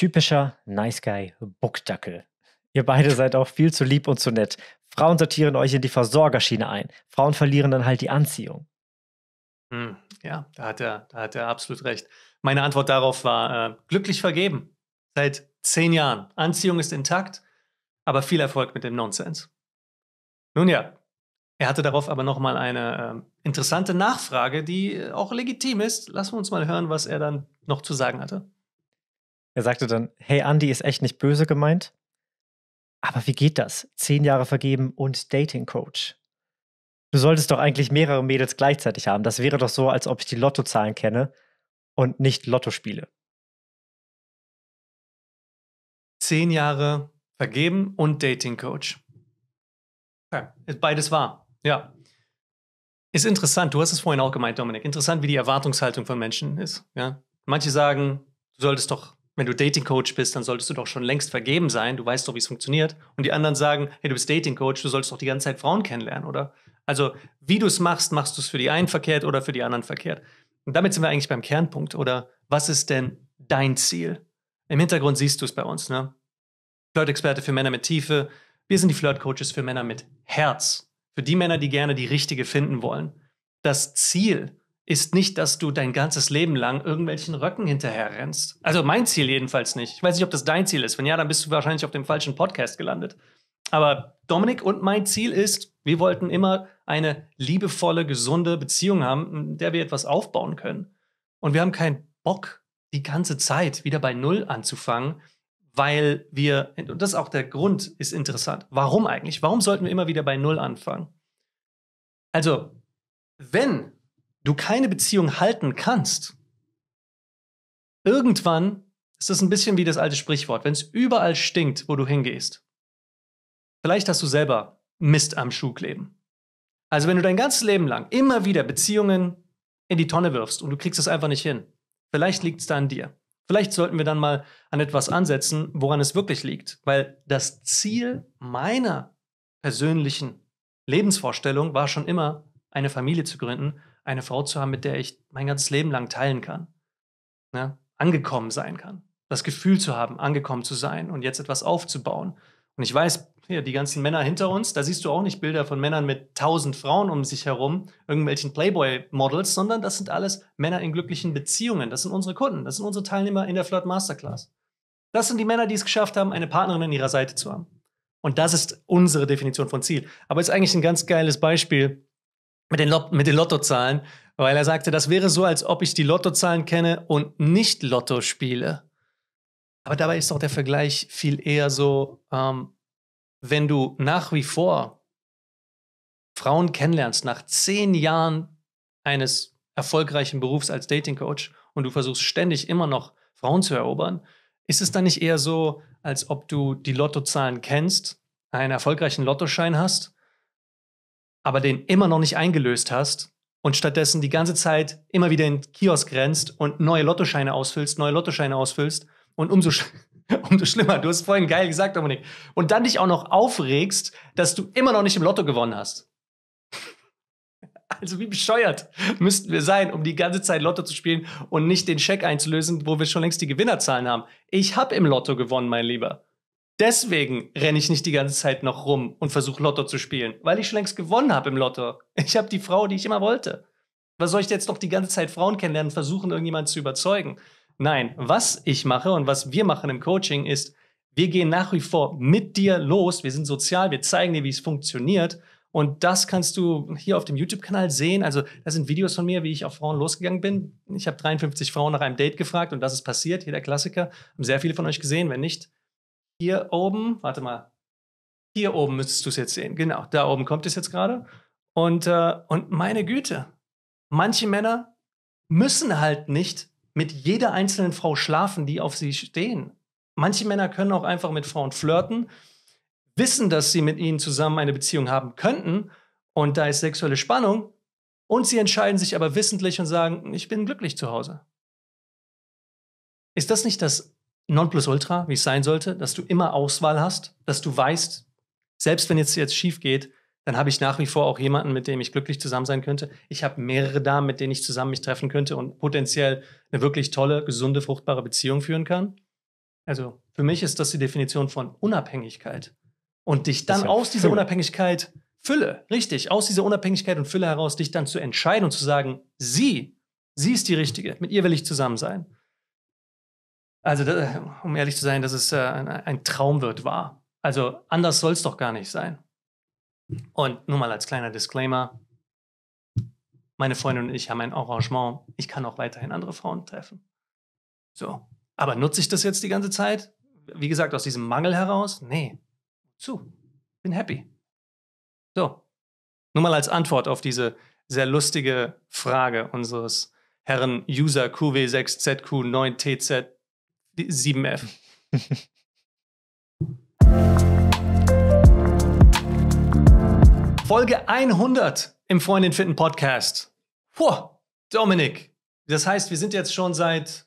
Typischer Nice Guy Buckdackel. Ihr beide seid auch viel zu lieb und zu nett. Frauen sortieren euch in die Versorgerschiene ein. Frauen verlieren dann halt die Anziehung. Hm, ja, da hat, er, da hat er absolut recht. Meine Antwort darauf war äh, glücklich vergeben. Seit zehn Jahren. Anziehung ist intakt, aber viel Erfolg mit dem Nonsens. Nun ja, er hatte darauf aber nochmal eine äh, interessante Nachfrage, die äh, auch legitim ist. Lassen wir uns mal hören, was er dann noch zu sagen hatte. Er sagte dann, hey, Andy ist echt nicht böse gemeint. Aber wie geht das? Zehn Jahre vergeben und Dating Coach. Du solltest doch eigentlich mehrere Mädels gleichzeitig haben. Das wäre doch so, als ob ich die Lottozahlen kenne und nicht Lotto spiele. Zehn Jahre vergeben und Dating Coach. Okay. Beides wahr. Ja. Ist interessant, du hast es vorhin auch gemeint, Dominik. Interessant, wie die Erwartungshaltung von Menschen ist. Ja? Manche sagen, du solltest doch wenn du Dating Coach bist, dann solltest du doch schon längst vergeben sein. Du weißt doch, wie es funktioniert. Und die anderen sagen, hey, du bist Dating Coach, du sollst doch die ganze Zeit Frauen kennenlernen, oder? Also, wie du es machst, machst du es für die einen verkehrt oder für die anderen verkehrt. Und damit sind wir eigentlich beim Kernpunkt, oder? Was ist denn dein Ziel? Im Hintergrund siehst du es bei uns, ne? Flirt-Experte für Männer mit Tiefe. Wir sind die Flirt-Coaches für Männer mit Herz. Für die Männer, die gerne die Richtige finden wollen. Das Ziel ist nicht, dass du dein ganzes Leben lang irgendwelchen Röcken hinterherrennst. Also mein Ziel jedenfalls nicht. Ich weiß nicht, ob das dein Ziel ist. Wenn ja, dann bist du wahrscheinlich auf dem falschen Podcast gelandet. Aber Dominik und mein Ziel ist, wir wollten immer eine liebevolle, gesunde Beziehung haben, in der wir etwas aufbauen können. Und wir haben keinen Bock, die ganze Zeit wieder bei Null anzufangen, weil wir, und das ist auch der Grund, ist interessant. Warum eigentlich? Warum sollten wir immer wieder bei Null anfangen? Also, wenn du keine Beziehung halten kannst, irgendwann ist das ein bisschen wie das alte Sprichwort, wenn es überall stinkt, wo du hingehst. Vielleicht hast du selber Mist am Schuh kleben. Also wenn du dein ganzes Leben lang immer wieder Beziehungen in die Tonne wirfst und du kriegst es einfach nicht hin, vielleicht liegt es da an dir. Vielleicht sollten wir dann mal an etwas ansetzen, woran es wirklich liegt, weil das Ziel meiner persönlichen Lebensvorstellung war schon immer, eine Familie zu gründen eine Frau zu haben, mit der ich mein ganzes Leben lang teilen kann. Ne? Angekommen sein kann. Das Gefühl zu haben, angekommen zu sein und jetzt etwas aufzubauen. Und ich weiß, hier, die ganzen Männer hinter uns, da siehst du auch nicht Bilder von Männern mit tausend Frauen um sich herum, irgendwelchen Playboy-Models, sondern das sind alles Männer in glücklichen Beziehungen. Das sind unsere Kunden, das sind unsere Teilnehmer in der Flirt Masterclass. Das sind die Männer, die es geschafft haben, eine Partnerin an ihrer Seite zu haben. Und das ist unsere Definition von Ziel. Aber ist eigentlich ein ganz geiles Beispiel, mit den, Lot mit den Lottozahlen, weil er sagte, das wäre so, als ob ich die Lottozahlen kenne und nicht Lotto spiele. Aber dabei ist doch der Vergleich viel eher so, ähm, wenn du nach wie vor Frauen kennenlernst, nach zehn Jahren eines erfolgreichen Berufs als Dating Coach und du versuchst ständig immer noch Frauen zu erobern, ist es dann nicht eher so, als ob du die Lottozahlen kennst, einen erfolgreichen Lottoschein hast aber den immer noch nicht eingelöst hast und stattdessen die ganze Zeit immer wieder in den Kiosk rennst und neue Lottoscheine ausfüllst, neue Lottoscheine ausfüllst und umso, sch umso schlimmer. Du hast vorhin geil gesagt, Dominik. Und dann dich auch noch aufregst, dass du immer noch nicht im Lotto gewonnen hast. Also wie bescheuert müssten wir sein, um die ganze Zeit Lotto zu spielen und nicht den Scheck einzulösen, wo wir schon längst die Gewinnerzahlen haben. Ich habe im Lotto gewonnen, mein Lieber. Deswegen renne ich nicht die ganze Zeit noch rum und versuche Lotto zu spielen, weil ich schon längst gewonnen habe im Lotto. Ich habe die Frau, die ich immer wollte. Was soll ich jetzt noch die ganze Zeit Frauen kennenlernen und versuchen, irgendjemanden zu überzeugen? Nein, was ich mache und was wir machen im Coaching ist, wir gehen nach wie vor mit dir los. Wir sind sozial, wir zeigen dir, wie es funktioniert. Und das kannst du hier auf dem YouTube-Kanal sehen. Also, da sind Videos von mir, wie ich auf Frauen losgegangen bin. Ich habe 53 Frauen nach einem Date gefragt und das ist passiert. Hier der Klassiker. Haben sehr viele von euch gesehen. Wenn nicht, hier oben, warte mal, hier oben müsstest du es jetzt sehen. Genau, da oben kommt es jetzt gerade. Und, äh, und meine Güte, manche Männer müssen halt nicht mit jeder einzelnen Frau schlafen, die auf sie stehen. Manche Männer können auch einfach mit Frauen flirten, wissen, dass sie mit ihnen zusammen eine Beziehung haben könnten und da ist sexuelle Spannung und sie entscheiden sich aber wissentlich und sagen, ich bin glücklich zu Hause. Ist das nicht das Nonplusultra, wie es sein sollte, dass du immer Auswahl hast, dass du weißt, selbst wenn es jetzt schief geht, dann habe ich nach wie vor auch jemanden, mit dem ich glücklich zusammen sein könnte. Ich habe mehrere Damen, mit denen ich zusammen mich treffen könnte und potenziell eine wirklich tolle, gesunde, fruchtbare Beziehung führen kann. Also für mich ist das die Definition von Unabhängigkeit. Und dich dann ja aus Fülle. dieser Unabhängigkeit, Fülle, richtig, aus dieser Unabhängigkeit und Fülle heraus, dich dann zu entscheiden und zu sagen, sie, sie ist die Richtige, mit ihr will ich zusammen sein. Also, um ehrlich zu sein, dass es äh, ein Traum wird, war. Also, anders soll es doch gar nicht sein. Und nur mal als kleiner Disclaimer: Meine Freundin und ich haben ein Arrangement. Ich kann auch weiterhin andere Frauen treffen. So. Aber nutze ich das jetzt die ganze Zeit? Wie gesagt, aus diesem Mangel heraus? Nee. Zu. Bin happy. So. Nur mal als Antwort auf diese sehr lustige Frage unseres Herren User QW6ZQ9TZ 7F. Folge 100 im Freundin finden Podcast. Puh, Dominik. Das heißt, wir sind jetzt schon seit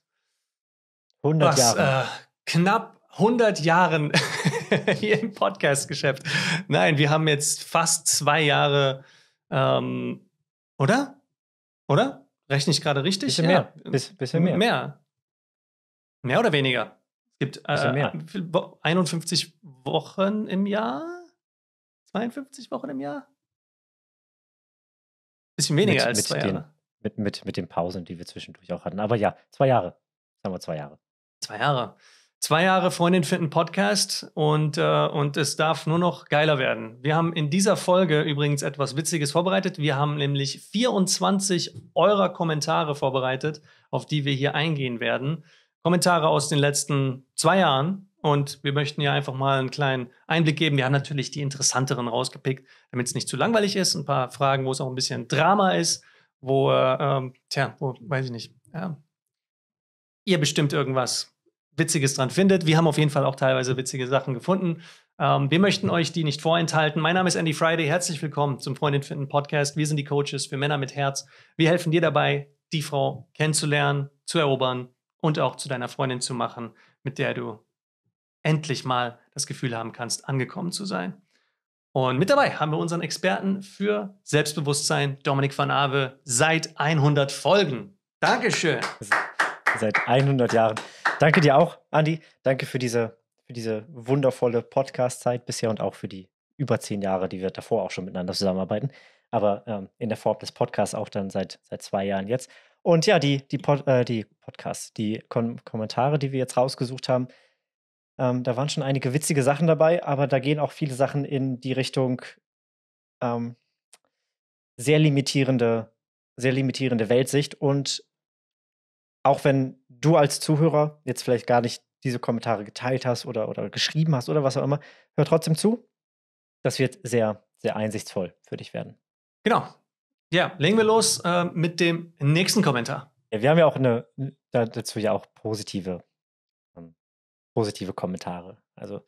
100 was, Jahren. Äh, knapp 100 Jahren hier im Podcast-Geschäft. Nein, wir haben jetzt fast zwei Jahre, ähm, oder? Oder? Rechne ich gerade richtig? Bisschen ja. mehr. bisschen mehr. Mehr. Mehr oder weniger. Es gibt äh, 51 Wochen im Jahr? 52 Wochen im Jahr? Bisschen weniger mit, als mit zwei den, Jahre. Mit, mit, mit den Pausen, die wir zwischendurch auch hatten. Aber ja, zwei Jahre. Sagen wir zwei Jahre. Zwei Jahre. Zwei Jahre Freundin finden Podcast und, äh, und es darf nur noch geiler werden. Wir haben in dieser Folge übrigens etwas Witziges vorbereitet. Wir haben nämlich 24 eurer Kommentare vorbereitet, auf die wir hier eingehen werden. Kommentare aus den letzten zwei Jahren. Und wir möchten ja einfach mal einen kleinen Einblick geben. Wir haben natürlich die interessanteren rausgepickt, damit es nicht zu langweilig ist. Ein paar Fragen, wo es auch ein bisschen Drama ist, wo, ähm, tja, wo, weiß ich nicht, ja, ihr bestimmt irgendwas Witziges dran findet. Wir haben auf jeden Fall auch teilweise witzige Sachen gefunden. Ähm, wir möchten euch die nicht vorenthalten. Mein Name ist Andy Friday. Herzlich willkommen zum Freundin finden Podcast. Wir sind die Coaches für Männer mit Herz. Wir helfen dir dabei, die Frau kennenzulernen, zu erobern und auch zu deiner Freundin zu machen, mit der du endlich mal das Gefühl haben kannst, angekommen zu sein. Und mit dabei haben wir unseren Experten für Selbstbewusstsein, Dominik van Ave, seit 100 Folgen. Dankeschön. Seit 100 Jahren. Danke dir auch, Andi. Danke für diese, für diese wundervolle Podcast-Zeit bisher und auch für die über zehn Jahre, die wir davor auch schon miteinander zusammenarbeiten. Aber ähm, in der Form des Podcasts auch dann seit, seit zwei Jahren jetzt. Und ja, die, die, Pod, äh, die Podcasts, die Kom Kommentare, die wir jetzt rausgesucht haben, ähm, da waren schon einige witzige Sachen dabei, aber da gehen auch viele Sachen in die Richtung ähm, sehr limitierende, sehr limitierende Weltsicht. Und auch wenn du als Zuhörer jetzt vielleicht gar nicht diese Kommentare geteilt hast oder, oder geschrieben hast oder was auch immer, hör trotzdem zu. Das wird sehr, sehr einsichtsvoll für dich werden. Genau. Ja, legen wir los äh, mit dem nächsten Kommentar. Ja, wir haben ja auch eine, dazu ja auch positive, ähm, positive Kommentare. Also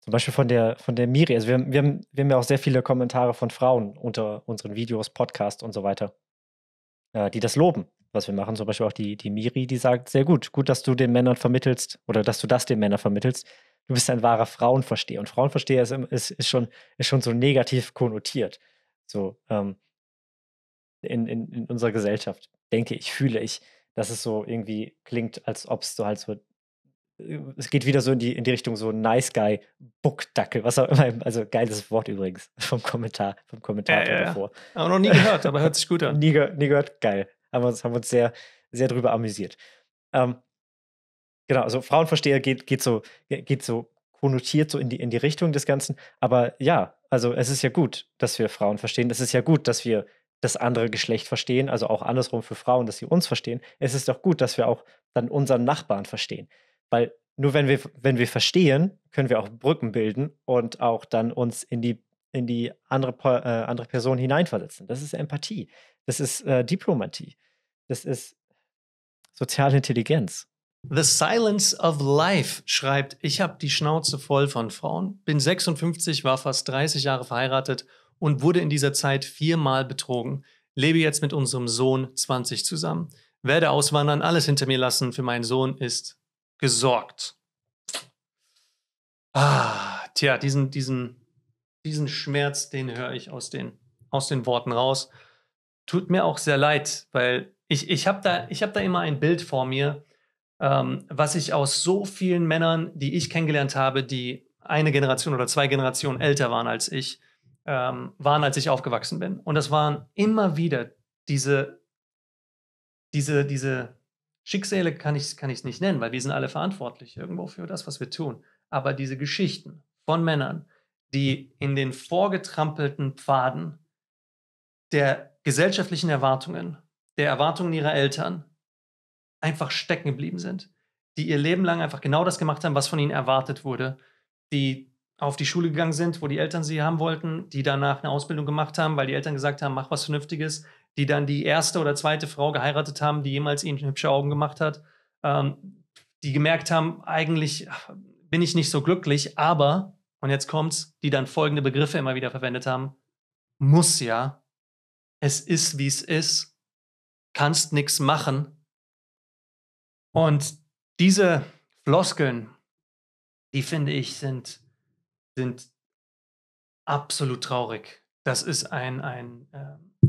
zum Beispiel von der, von der Miri. Also wir, wir, haben, wir haben ja auch sehr viele Kommentare von Frauen unter unseren Videos, Podcasts und so weiter, äh, die das loben, was wir machen. Zum Beispiel auch die, die Miri, die sagt, sehr gut, gut, dass du den Männern vermittelst oder dass du das den Männern vermittelst. Du bist ein wahrer Frauenversteher. Und Frauenversteher ist, ist, ist, schon, ist schon so negativ konnotiert. So, ähm, in, in, in unserer Gesellschaft. Denke ich, fühle ich, dass es so irgendwie klingt, als ob es so halt so äh, es geht wieder so in die, in die Richtung so Nice Guy, Buckdackel, was auch immer. Also geiles Wort übrigens vom Kommentar, vom Kommentator ja, davor. Aber noch nie gehört, aber hört sich gut an. nie, nie gehört, geil. Haben wir uns, haben uns sehr, sehr drüber amüsiert. Ähm, genau, also Frauenversteher geht, geht so, geht so konnotiert so in die, in die Richtung des Ganzen. Aber ja, also es ist ja gut, dass wir Frauen verstehen. Es ist ja gut, dass wir das andere Geschlecht verstehen, also auch andersrum für Frauen, dass sie uns verstehen. Es ist doch gut, dass wir auch dann unseren Nachbarn verstehen. Weil nur wenn wir, wenn wir verstehen, können wir auch Brücken bilden und auch dann uns in die, in die andere, äh, andere Person hineinversetzen. Das ist Empathie. Das ist äh, Diplomatie. Das ist soziale Intelligenz. The Silence of Life schreibt, ich habe die Schnauze voll von Frauen, bin 56, war fast 30 Jahre verheiratet und wurde in dieser Zeit viermal betrogen. Lebe jetzt mit unserem Sohn 20 zusammen. Werde auswandern, alles hinter mir lassen, für meinen Sohn ist gesorgt. Ah, tja, diesen, diesen, diesen Schmerz, den höre ich aus den, aus den Worten raus. Tut mir auch sehr leid, weil ich, ich habe da, hab da immer ein Bild vor mir, ähm, was ich aus so vielen Männern, die ich kennengelernt habe, die eine Generation oder zwei Generationen älter waren als ich, ähm, waren, als ich aufgewachsen bin. Und das waren immer wieder diese, diese, diese Schicksale, kann ich es kann nicht nennen, weil wir sind alle verantwortlich irgendwo für das, was wir tun. Aber diese Geschichten von Männern, die in den vorgetrampelten Pfaden der gesellschaftlichen Erwartungen, der Erwartungen ihrer Eltern einfach stecken geblieben sind, die ihr Leben lang einfach genau das gemacht haben, was von ihnen erwartet wurde, die auf die Schule gegangen sind, wo die Eltern sie haben wollten, die danach eine Ausbildung gemacht haben, weil die Eltern gesagt haben, mach was Vernünftiges, die dann die erste oder zweite Frau geheiratet haben, die jemals ihnen hübsche Augen gemacht hat, ähm, die gemerkt haben, eigentlich bin ich nicht so glücklich, aber, und jetzt kommt's, die dann folgende Begriffe immer wieder verwendet haben, muss ja, es ist, wie es ist, kannst nichts machen. Und diese Floskeln, die finde ich, sind sind absolut traurig. Das ist ein, ein, äh,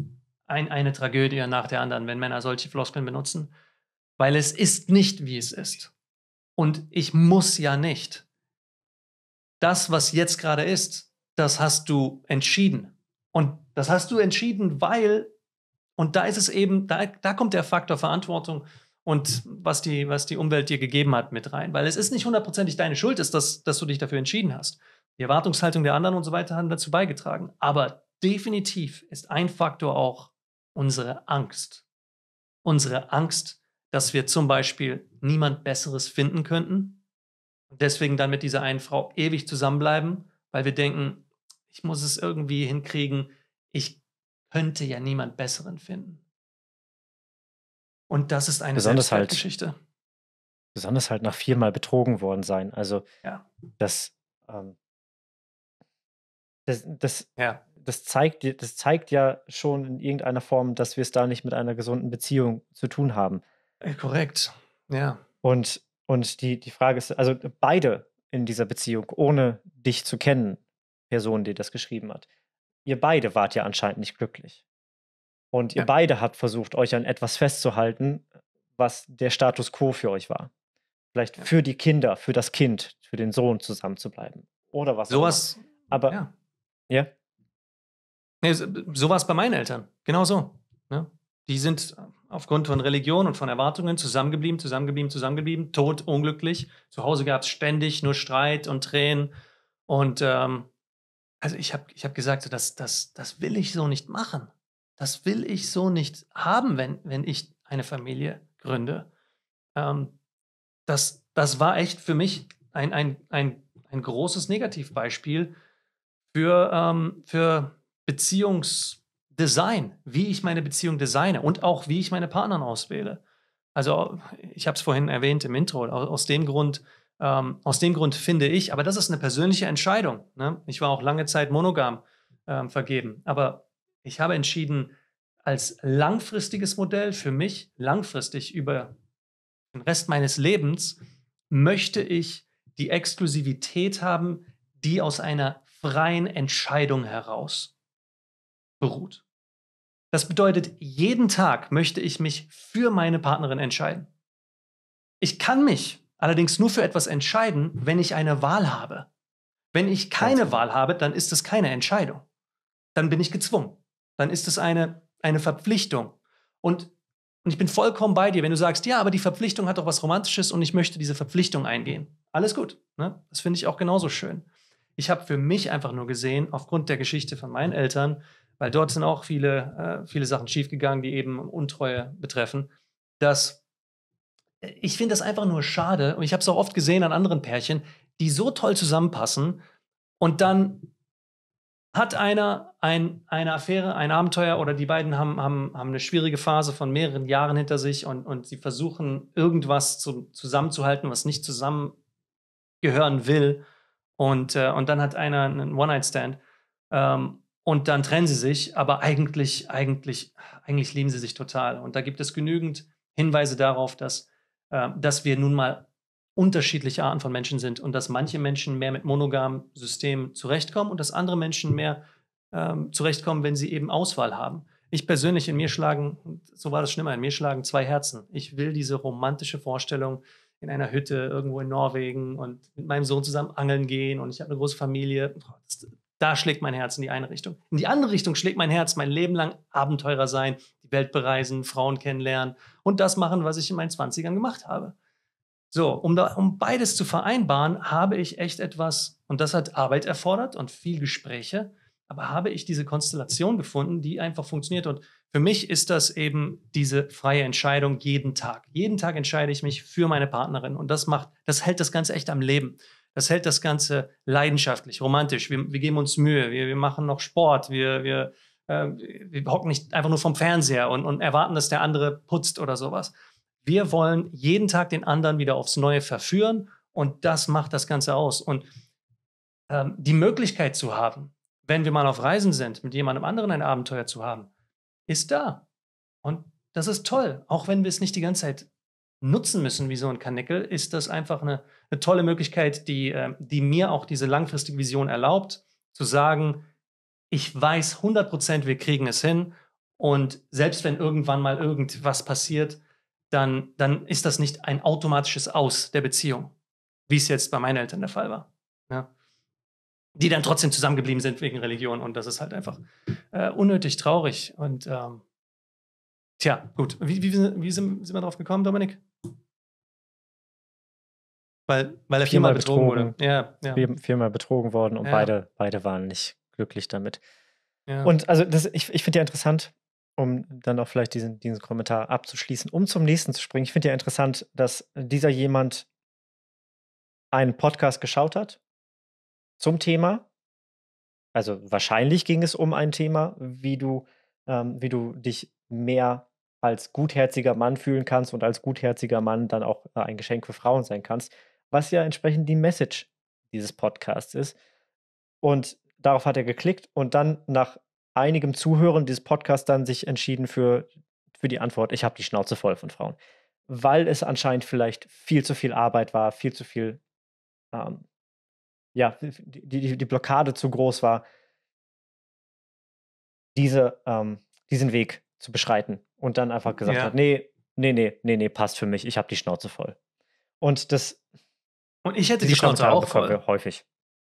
ein, eine Tragödie nach der anderen, wenn Männer solche Floskeln benutzen, weil es ist nicht, wie es ist. Und ich muss ja nicht. Das, was jetzt gerade ist, das hast du entschieden. Und das hast du entschieden, weil, und da ist es eben, da, da kommt der Faktor Verantwortung und was die, was die Umwelt dir gegeben hat mit rein. Weil es ist nicht hundertprozentig deine Schuld, ist, dass, dass du dich dafür entschieden hast die Erwartungshaltung der anderen und so weiter haben dazu beigetragen. Aber definitiv ist ein Faktor auch unsere Angst. Unsere Angst, dass wir zum Beispiel niemand Besseres finden könnten und deswegen dann mit dieser einen Frau ewig zusammenbleiben, weil wir denken, ich muss es irgendwie hinkriegen, ich könnte ja niemand Besseren finden. Und das ist eine besonders halt Selbstwertgeschichte. Geschichte. besonders halt nach viermal betrogen worden sein. Also ja. das ähm, das, das, ja. das, zeigt, das zeigt ja schon in irgendeiner Form, dass wir es da nicht mit einer gesunden Beziehung zu tun haben. Äh, korrekt, ja. Und, und die, die Frage ist, also beide in dieser Beziehung, ohne dich zu kennen, Person, die das geschrieben hat, ihr beide wart ja anscheinend nicht glücklich. Und ihr ja. beide habt versucht, euch an etwas festzuhalten, was der Status quo für euch war. Vielleicht ja. für die Kinder, für das Kind, für den Sohn zusammen zu bleiben. Oder was. Sowas. Aber, ja. Ja. Nee, so, war es bei meinen Eltern. Genau so. Ne? Die sind aufgrund von Religion und von Erwartungen zusammengeblieben, zusammengeblieben, zusammengeblieben, tot, unglücklich. Zu Hause gab es ständig nur Streit und Tränen. Und ähm, also ich habe ich hab gesagt, das, das, das will ich so nicht machen. Das will ich so nicht haben, wenn, wenn ich eine Familie gründe. Ähm, das, das war echt für mich ein, ein, ein, ein großes Negativbeispiel, für, ähm, für Beziehungsdesign, wie ich meine Beziehung designe und auch wie ich meine Partnern auswähle. Also ich habe es vorhin erwähnt im Intro, aus, aus dem Grund, ähm, aus dem Grund finde ich, aber das ist eine persönliche Entscheidung. Ne? Ich war auch lange Zeit monogam ähm, vergeben, aber ich habe entschieden, als langfristiges Modell für mich, langfristig über den Rest meines Lebens, möchte ich die Exklusivität haben, die aus einer freien Entscheidung heraus beruht. Das bedeutet, jeden Tag möchte ich mich für meine Partnerin entscheiden. Ich kann mich allerdings nur für etwas entscheiden, wenn ich eine Wahl habe. Wenn ich keine Wahl habe, dann ist es keine Entscheidung. Dann bin ich gezwungen. Dann ist es eine, eine Verpflichtung. Und, und ich bin vollkommen bei dir, wenn du sagst, ja, aber die Verpflichtung hat doch was Romantisches und ich möchte diese Verpflichtung eingehen. Alles gut. Ne? Das finde ich auch genauso schön. Ich habe für mich einfach nur gesehen, aufgrund der Geschichte von meinen Eltern, weil dort sind auch viele, äh, viele Sachen schiefgegangen, die eben Untreue betreffen, dass äh, ich finde das einfach nur schade und ich habe es auch oft gesehen an anderen Pärchen, die so toll zusammenpassen und dann hat einer ein, eine Affäre, ein Abenteuer oder die beiden haben, haben, haben eine schwierige Phase von mehreren Jahren hinter sich und, und sie versuchen irgendwas zu, zusammenzuhalten, was nicht zusammengehören will. Und, äh, und dann hat einer einen One-Night-Stand. Ähm, und dann trennen sie sich, aber eigentlich, eigentlich, eigentlich lieben sie sich total. Und da gibt es genügend Hinweise darauf, dass, äh, dass wir nun mal unterschiedliche Arten von Menschen sind und dass manche Menschen mehr mit monogamen Systemen zurechtkommen und dass andere Menschen mehr ähm, zurechtkommen, wenn sie eben Auswahl haben. Ich persönlich in mir schlagen, so war das schlimmer, in mir schlagen zwei Herzen. Ich will diese romantische Vorstellung in einer Hütte irgendwo in Norwegen und mit meinem Sohn zusammen angeln gehen und ich habe eine große Familie. Da schlägt mein Herz in die eine Richtung. In die andere Richtung schlägt mein Herz mein Leben lang Abenteurer sein, die Welt bereisen, Frauen kennenlernen und das machen, was ich in meinen 20ern gemacht habe. So, um, da, um beides zu vereinbaren, habe ich echt etwas, und das hat Arbeit erfordert und viel Gespräche, aber habe ich diese Konstellation gefunden, die einfach funktioniert. Und für mich ist das eben diese freie Entscheidung jeden Tag. Jeden Tag entscheide ich mich für meine Partnerin und das macht, das hält das Ganze echt am Leben. Das hält das Ganze leidenschaftlich, romantisch. Wir, wir geben uns Mühe, wir, wir, machen noch Sport, wir, wir, äh, wir hocken nicht einfach nur vom Fernseher und, und erwarten, dass der andere putzt oder sowas. Wir wollen jeden Tag den anderen wieder aufs Neue verführen und das macht das Ganze aus. Und ähm, die Möglichkeit zu haben, wenn wir mal auf Reisen sind, mit jemandem anderen ein Abenteuer zu haben, ist da. Und das ist toll. Auch wenn wir es nicht die ganze Zeit nutzen müssen wie so ein Kanickel, ist das einfach eine, eine tolle Möglichkeit, die, ähm, die mir auch diese langfristige Vision erlaubt, zu sagen, ich weiß 100 Prozent, wir kriegen es hin. Und selbst wenn irgendwann mal irgendwas passiert, dann, dann ist das nicht ein automatisches Aus der Beziehung, wie es jetzt bei meinen Eltern der Fall war die dann trotzdem zusammengeblieben sind wegen Religion. Und das ist halt einfach äh, unnötig traurig. Und ähm, tja, gut. Wie, wie, wie sind, sind wir drauf gekommen, Dominik? Weil, weil er viermal, viermal betrogen, betrogen, wurde. Ja, ja. Vier, viermal betrogen worden und ja. beide, beide waren nicht glücklich damit. Ja. Und also das, ich, ich finde ja interessant, um dann auch vielleicht diesen, diesen Kommentar abzuschließen, um zum nächsten zu springen. Ich finde ja interessant, dass dieser jemand einen Podcast geschaut hat zum Thema. Also wahrscheinlich ging es um ein Thema, wie du, ähm, wie du dich mehr als gutherziger Mann fühlen kannst und als gutherziger Mann dann auch äh, ein Geschenk für Frauen sein kannst, was ja entsprechend die Message dieses Podcasts ist. Und darauf hat er geklickt und dann nach einigem Zuhören dieses Podcasts dann sich entschieden für, für die Antwort, ich habe die Schnauze voll von Frauen. Weil es anscheinend vielleicht viel zu viel Arbeit war, viel zu viel ähm, ja, die, die, die Blockade zu groß war, diese, ähm, diesen Weg zu beschreiten und dann einfach gesagt ja. hat, nee, nee, nee, nee, nee, passt für mich, ich habe die Schnauze voll. Und das und ich hätte die Schnauze Kommentare auch voll. häufig.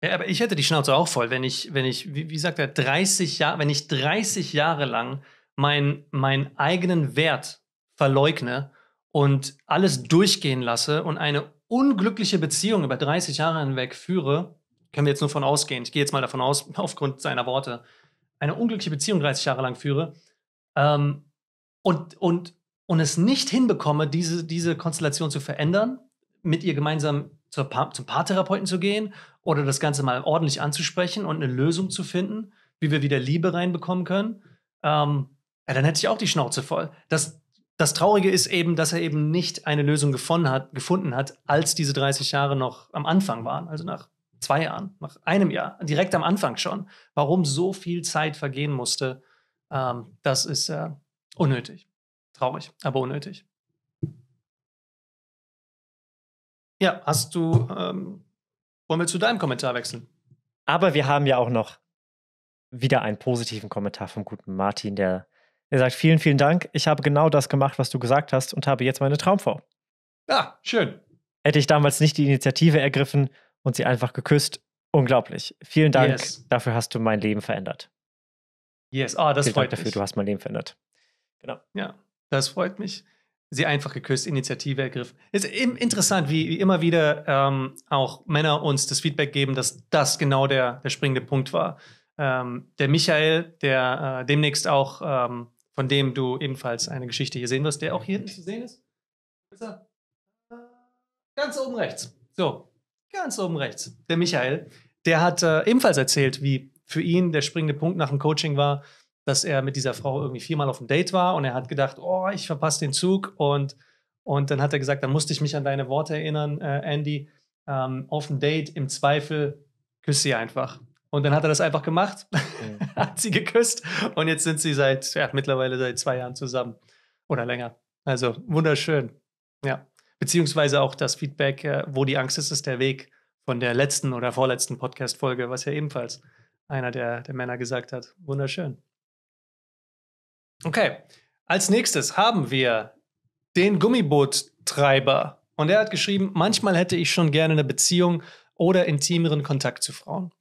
Ja, aber ich hätte die Schnauze auch voll, wenn ich, wenn ich, wie, wie sagt er, 30 Jahre, wenn ich 30 Jahre lang meinen mein eigenen Wert verleugne und alles durchgehen lasse und eine unglückliche Beziehung über 30 Jahre hinweg führe, können wir jetzt nur von ausgehen, ich gehe jetzt mal davon aus, aufgrund seiner Worte, eine unglückliche Beziehung 30 Jahre lang führe ähm, und, und, und es nicht hinbekomme, diese, diese Konstellation zu verändern, mit ihr gemeinsam zur pa zum Paartherapeuten zu gehen oder das Ganze mal ordentlich anzusprechen und eine Lösung zu finden, wie wir wieder Liebe reinbekommen können, ähm, ja, dann hätte ich auch die Schnauze voll. Das, das Traurige ist eben, dass er eben nicht eine Lösung gefunden hat, gefunden hat, als diese 30 Jahre noch am Anfang waren, also nach zwei Jahren, nach einem Jahr, direkt am Anfang schon. Warum so viel Zeit vergehen musste, ähm, das ist äh, unnötig. Traurig, aber unnötig. Ja, hast du, ähm, wollen wir zu deinem Kommentar wechseln? Aber wir haben ja auch noch wieder einen positiven Kommentar vom guten Martin, der er sagt, vielen, vielen Dank. Ich habe genau das gemacht, was du gesagt hast und habe jetzt meine Traumfrau. Ja, ah, schön. Hätte ich damals nicht die Initiative ergriffen und sie einfach geküsst. Unglaublich. Vielen Dank. Yes. Dafür hast du mein Leben verändert. Yes, ah, oh, das vielen freut Dank dafür, mich. Du hast mein Leben verändert. Genau. Ja, das freut mich. Sie einfach geküsst, Initiative ergriffen. Ist interessant, wie, wie immer wieder ähm, auch Männer uns das Feedback geben, dass das genau der, der springende Punkt war. Ähm, der Michael, der äh, demnächst auch ähm, von dem du ebenfalls eine Geschichte hier sehen wirst, der auch hier hinten zu sehen ist. Ganz oben rechts. So, ganz oben rechts. Der Michael, der hat äh, ebenfalls erzählt, wie für ihn der springende Punkt nach dem Coaching war, dass er mit dieser Frau irgendwie viermal auf dem Date war und er hat gedacht, oh, ich verpasse den Zug und, und dann hat er gesagt, dann musste ich mich an deine Worte erinnern, äh, Andy, ähm, auf dem Date im Zweifel küsse sie einfach. Und dann hat er das einfach gemacht, ja. hat sie geküsst und jetzt sind sie seit, ja, mittlerweile seit zwei Jahren zusammen oder länger. Also wunderschön. Ja. Beziehungsweise auch das Feedback, äh, wo die Angst ist, ist der Weg von der letzten oder vorletzten Podcast-Folge, was ja ebenfalls einer der, der Männer gesagt hat. Wunderschön. Okay. Als nächstes haben wir den Gummiboottreiber. Und er hat geschrieben, manchmal hätte ich schon gerne eine Beziehung oder intimeren Kontakt zu Frauen.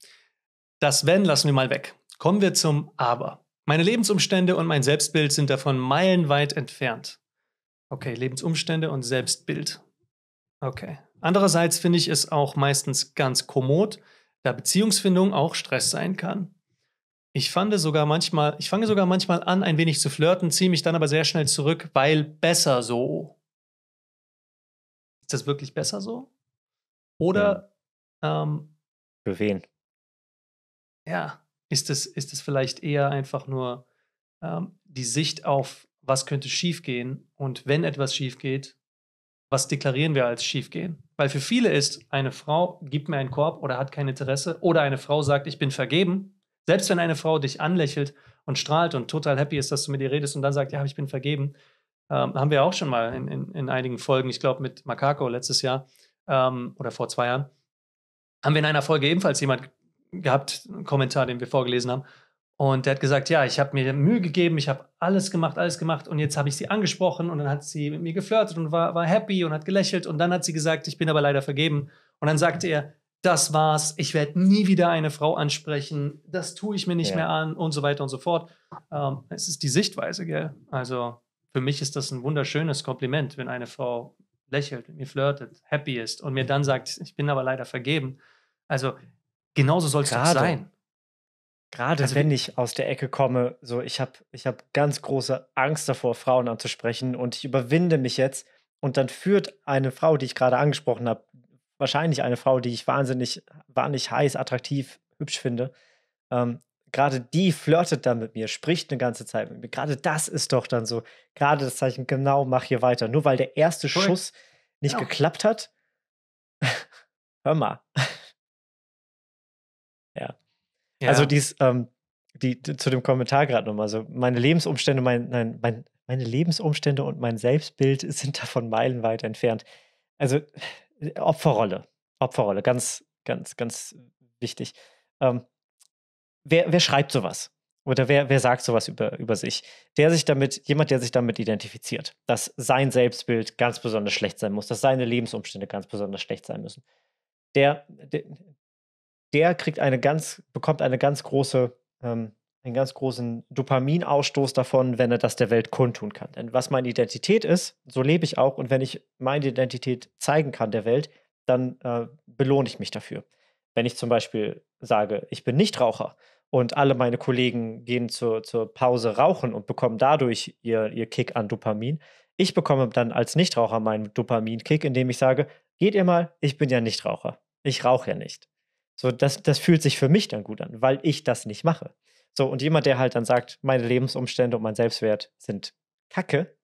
Das Wenn lassen wir mal weg. Kommen wir zum Aber. Meine Lebensumstände und mein Selbstbild sind davon meilenweit entfernt. Okay, Lebensumstände und Selbstbild. Okay. Andererseits finde ich es auch meistens ganz kommod, da Beziehungsfindung auch Stress sein kann. Ich fange sogar manchmal, ich fange sogar manchmal an, ein wenig zu flirten, ziehe mich dann aber sehr schnell zurück, weil besser so. Ist das wirklich besser so? Oder ja. ähm, für wen? ja, ist es, ist es vielleicht eher einfach nur ähm, die Sicht auf, was könnte schiefgehen und wenn etwas schief geht, was deklarieren wir als schiefgehen? Weil für viele ist, eine Frau gibt mir einen Korb oder hat kein Interesse oder eine Frau sagt, ich bin vergeben. Selbst wenn eine Frau dich anlächelt und strahlt und total happy ist, dass du mit ihr redest und dann sagt, ja, ich bin vergeben, ähm, haben wir auch schon mal in, in, in einigen Folgen, ich glaube mit Makako letztes Jahr ähm, oder vor zwei Jahren, haben wir in einer Folge ebenfalls jemand gehabt, einen Kommentar, den wir vorgelesen haben. Und der hat gesagt, ja, ich habe mir Mühe gegeben, ich habe alles gemacht, alles gemacht und jetzt habe ich sie angesprochen und dann hat sie mit mir geflirtet und war, war happy und hat gelächelt und dann hat sie gesagt, ich bin aber leider vergeben. Und dann sagte er, das war's, ich werde nie wieder eine Frau ansprechen, das tue ich mir nicht ja. mehr an und so weiter und so fort. Ähm, es ist die Sichtweise, gell? Also für mich ist das ein wunderschönes Kompliment, wenn eine Frau lächelt, mit mir flirtet, happy ist und mir dann sagt, ich bin aber leider vergeben. Also Genauso soll es doch sein. Gerade also wenn ich aus der Ecke komme, so ich habe ich hab ganz große Angst davor, Frauen anzusprechen und ich überwinde mich jetzt und dann führt eine Frau, die ich gerade angesprochen habe, wahrscheinlich eine Frau, die ich wahnsinnig, wahnsinnig heiß, attraktiv, hübsch finde, ähm, gerade die flirtet dann mit mir, spricht eine ganze Zeit mit mir. Gerade das ist doch dann so, gerade das Zeichen, genau, mach hier weiter. Nur weil der erste Schuss nicht genau. geklappt hat, hör mal. Also dies, ähm, die, zu dem Kommentar gerade nochmal. Also meine Lebensumstände, mein, nein, mein, meine Lebensumstände und mein Selbstbild sind davon meilenweit entfernt. Also äh, Opferrolle. Opferrolle, ganz, ganz, ganz wichtig. Ähm, wer, wer schreibt sowas? Oder wer, wer sagt sowas über, über sich? Der sich damit, jemand, der sich damit identifiziert, dass sein Selbstbild ganz besonders schlecht sein muss, dass seine Lebensumstände ganz besonders schlecht sein müssen. Der, der, der kriegt eine ganz, bekommt eine ganz große, ähm, einen ganz großen Dopaminausstoß davon, wenn er das der Welt kundtun kann. Denn was meine Identität ist, so lebe ich auch und wenn ich meine Identität zeigen kann der Welt, dann äh, belohne ich mich dafür. Wenn ich zum Beispiel sage, ich bin Nichtraucher und alle meine Kollegen gehen zur, zur Pause rauchen und bekommen dadurch ihr, ihr Kick an Dopamin, ich bekomme dann als Nichtraucher meinen Dopamin-Kick, indem ich sage, geht ihr mal, ich bin ja Nichtraucher. Ich rauche ja nicht. So, das, das fühlt sich für mich dann gut an, weil ich das nicht mache. So, und jemand, der halt dann sagt, meine Lebensumstände und mein Selbstwert sind Kacke,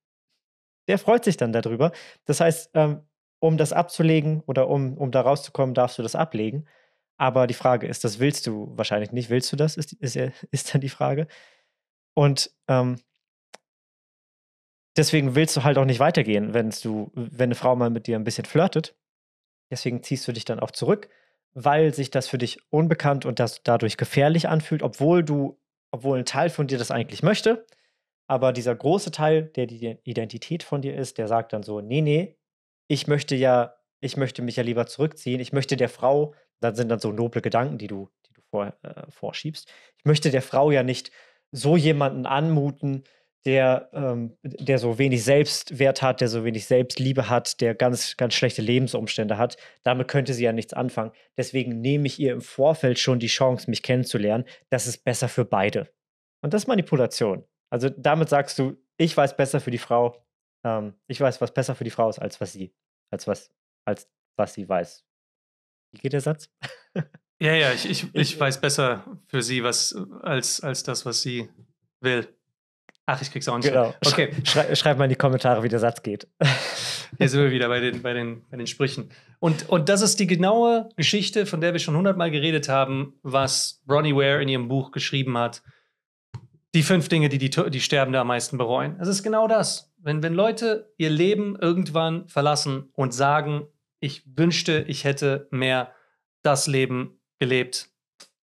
der freut sich dann darüber. Das heißt, ähm, um das abzulegen oder um, um da rauszukommen, darfst du das ablegen. Aber die Frage ist, das willst du wahrscheinlich nicht. Willst du das? Ist, ist, ist dann die Frage. Und ähm, deswegen willst du halt auch nicht weitergehen, wenn du, wenn eine Frau mal mit dir ein bisschen flirtet. Deswegen ziehst du dich dann auch zurück weil sich das für dich unbekannt und das dadurch gefährlich anfühlt, obwohl du, obwohl ein Teil von dir das eigentlich möchte. Aber dieser große Teil, der die Identität von dir ist, der sagt dann so, nee, nee, ich möchte ja, ich möchte mich ja lieber zurückziehen, ich möchte der Frau, dann sind dann so noble Gedanken, die du, die du vor, äh, vorschiebst, ich möchte der Frau ja nicht so jemanden anmuten, der, ähm, der so wenig Selbstwert hat, der so wenig Selbstliebe hat, der ganz, ganz schlechte Lebensumstände hat. Damit könnte sie ja nichts anfangen. Deswegen nehme ich ihr im Vorfeld schon die Chance, mich kennenzulernen. Das ist besser für beide. Und das ist Manipulation. Also damit sagst du, ich weiß besser für die Frau, ähm, ich weiß, was besser für die Frau ist, als was sie, als was, als was sie weiß. Wie geht der Satz? ja, ja, ich, ich, ich weiß besser für sie, was, als, als das, was sie will. Ach, ich krieg's auch nicht. Genau. Okay. Schrei schreib mal in die Kommentare, wie der Satz geht. Hier sind wir wieder bei den, bei den, bei den Sprüchen. Und, und das ist die genaue Geschichte, von der wir schon hundertmal geredet haben, was Bronnie Ware in ihrem Buch geschrieben hat. Die fünf Dinge, die die, die Sterbende am meisten bereuen. Es ist genau das. Wenn, wenn Leute ihr Leben irgendwann verlassen und sagen, ich wünschte, ich hätte mehr das Leben gelebt,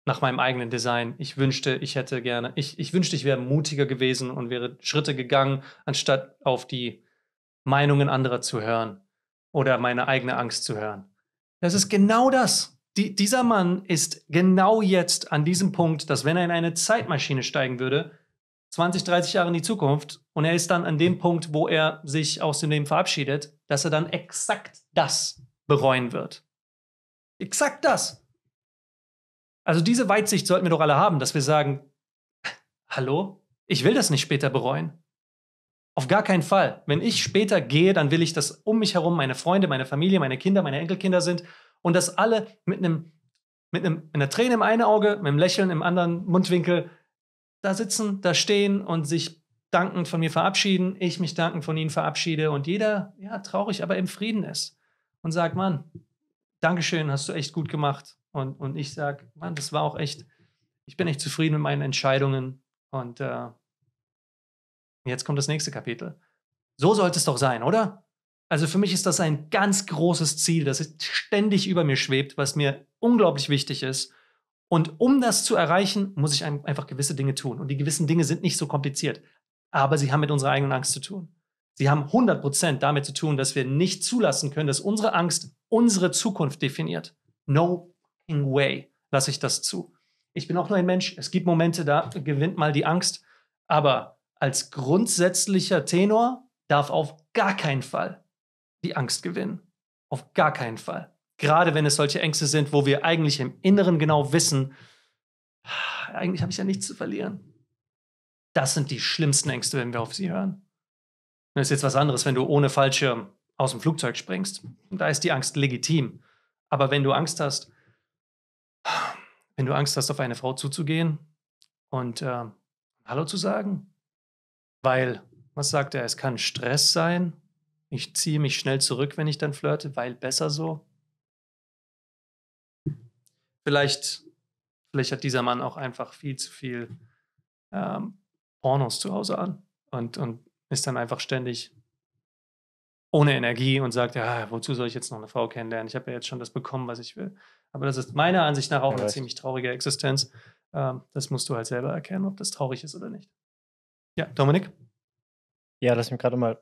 nach meinem eigenen Design. Ich wünschte, ich hätte gerne, ich, ich wünschte, ich wäre mutiger gewesen und wäre Schritte gegangen, anstatt auf die Meinungen anderer zu hören oder meine eigene Angst zu hören. Das ist genau das. Die, dieser Mann ist genau jetzt an diesem Punkt, dass wenn er in eine Zeitmaschine steigen würde, 20, 30 Jahre in die Zukunft und er ist dann an dem Punkt, wo er sich aus dem Leben verabschiedet, dass er dann exakt das bereuen wird. Exakt das. Also diese Weitsicht sollten wir doch alle haben, dass wir sagen, hallo, ich will das nicht später bereuen. Auf gar keinen Fall. Wenn ich später gehe, dann will ich, dass um mich herum meine Freunde, meine Familie, meine Kinder, meine Enkelkinder sind und dass alle mit einem mit einem mit einer Träne im einen Auge, mit einem Lächeln im anderen Mundwinkel da sitzen, da stehen und sich dankend von mir verabschieden, ich mich dankend von ihnen verabschiede und jeder ja traurig, aber im Frieden ist und sagt, Mann, Dankeschön, hast du echt gut gemacht. Und, und ich sage, Mann, das war auch echt, ich bin echt zufrieden mit meinen Entscheidungen. Und äh, jetzt kommt das nächste Kapitel. So sollte es doch sein, oder? Also für mich ist das ein ganz großes Ziel, das ständig über mir schwebt, was mir unglaublich wichtig ist. Und um das zu erreichen, muss ich einfach gewisse Dinge tun. Und die gewissen Dinge sind nicht so kompliziert, aber sie haben mit unserer eigenen Angst zu tun. Sie haben 100% damit zu tun, dass wir nicht zulassen können, dass unsere Angst unsere Zukunft definiert. No fucking way lasse ich das zu. Ich bin auch nur ein Mensch. Es gibt Momente, da gewinnt mal die Angst. Aber als grundsätzlicher Tenor darf auf gar keinen Fall die Angst gewinnen. Auf gar keinen Fall. Gerade wenn es solche Ängste sind, wo wir eigentlich im Inneren genau wissen, eigentlich habe ich ja nichts zu verlieren. Das sind die schlimmsten Ängste, wenn wir auf sie hören. Das ist jetzt was anderes, wenn du ohne Fallschirm aus dem Flugzeug springst. Da ist die Angst legitim. Aber wenn du Angst hast, wenn du Angst hast, auf eine Frau zuzugehen und äh, Hallo zu sagen? Weil, was sagt er, es kann Stress sein. Ich ziehe mich schnell zurück, wenn ich dann flirte, weil besser so. Vielleicht, vielleicht hat dieser Mann auch einfach viel zu viel ähm, Pornos zu Hause an und, und ist dann einfach ständig ohne Energie und sagt, ja, wozu soll ich jetzt noch eine Frau kennenlernen? Ich habe ja jetzt schon das bekommen, was ich will. Aber das ist meiner Ansicht nach auch ja, eine ziemlich traurige Existenz. Ähm, das musst du halt selber erkennen, ob das traurig ist oder nicht. Ja, Dominik? Ja, lass mich gerade mal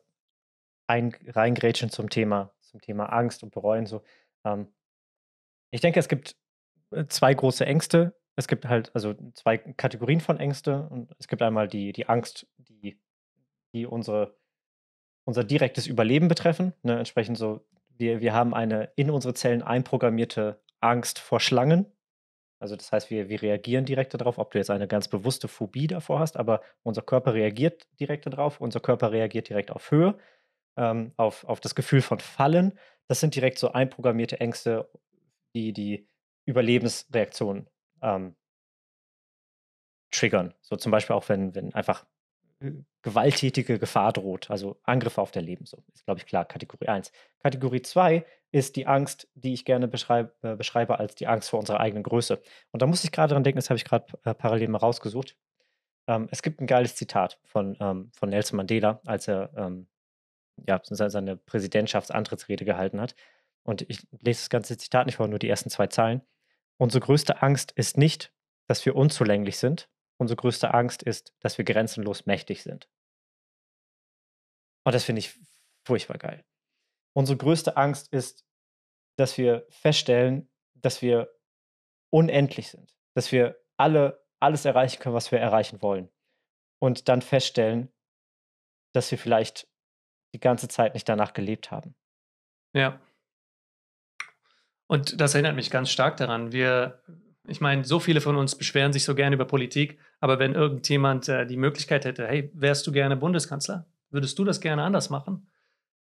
ein, reingrätschen zum Thema, zum Thema Angst und Bereuen. So. Ähm, ich denke, es gibt äh, zwei große Ängste. Es gibt halt also zwei Kategorien von Ängste. Und es gibt einmal die, die Angst, die, die unsere, unser direktes Überleben betreffen. Ne? Entsprechend so, wir, wir haben eine in unsere Zellen einprogrammierte Angst vor Schlangen. Also das heißt, wir, wir reagieren direkt darauf, ob du jetzt eine ganz bewusste Phobie davor hast, aber unser Körper reagiert direkt darauf, unser Körper reagiert direkt auf Höhe, ähm, auf, auf das Gefühl von Fallen. Das sind direkt so einprogrammierte Ängste, die die Überlebensreaktion ähm, triggern. So zum Beispiel auch, wenn, wenn einfach äh, gewalttätige Gefahr droht, also Angriffe auf dein Leben. So ist, glaube ich, klar, Kategorie 1. Kategorie 2 ist die Angst, die ich gerne beschreibe, äh, beschreibe als die Angst vor unserer eigenen Größe. Und da muss ich gerade dran denken, das habe ich gerade äh, parallel mal rausgesucht. Ähm, es gibt ein geiles Zitat von, ähm, von Nelson Mandela, als er ähm, ja, seine Präsidentschaftsantrittsrede gehalten hat. Und ich lese das ganze Zitat nicht vor, nur die ersten zwei Zeilen. Unsere größte Angst ist nicht, dass wir unzulänglich sind. Unsere größte Angst ist, dass wir grenzenlos mächtig sind. Und das finde ich furchtbar geil unsere größte Angst ist, dass wir feststellen, dass wir unendlich sind, dass wir alle alles erreichen können, was wir erreichen wollen. Und dann feststellen, dass wir vielleicht die ganze Zeit nicht danach gelebt haben. Ja. Und das erinnert mich ganz stark daran. Wir, ich meine, so viele von uns beschweren sich so gerne über Politik, aber wenn irgendjemand äh, die Möglichkeit hätte, hey, wärst du gerne Bundeskanzler? Würdest du das gerne anders machen?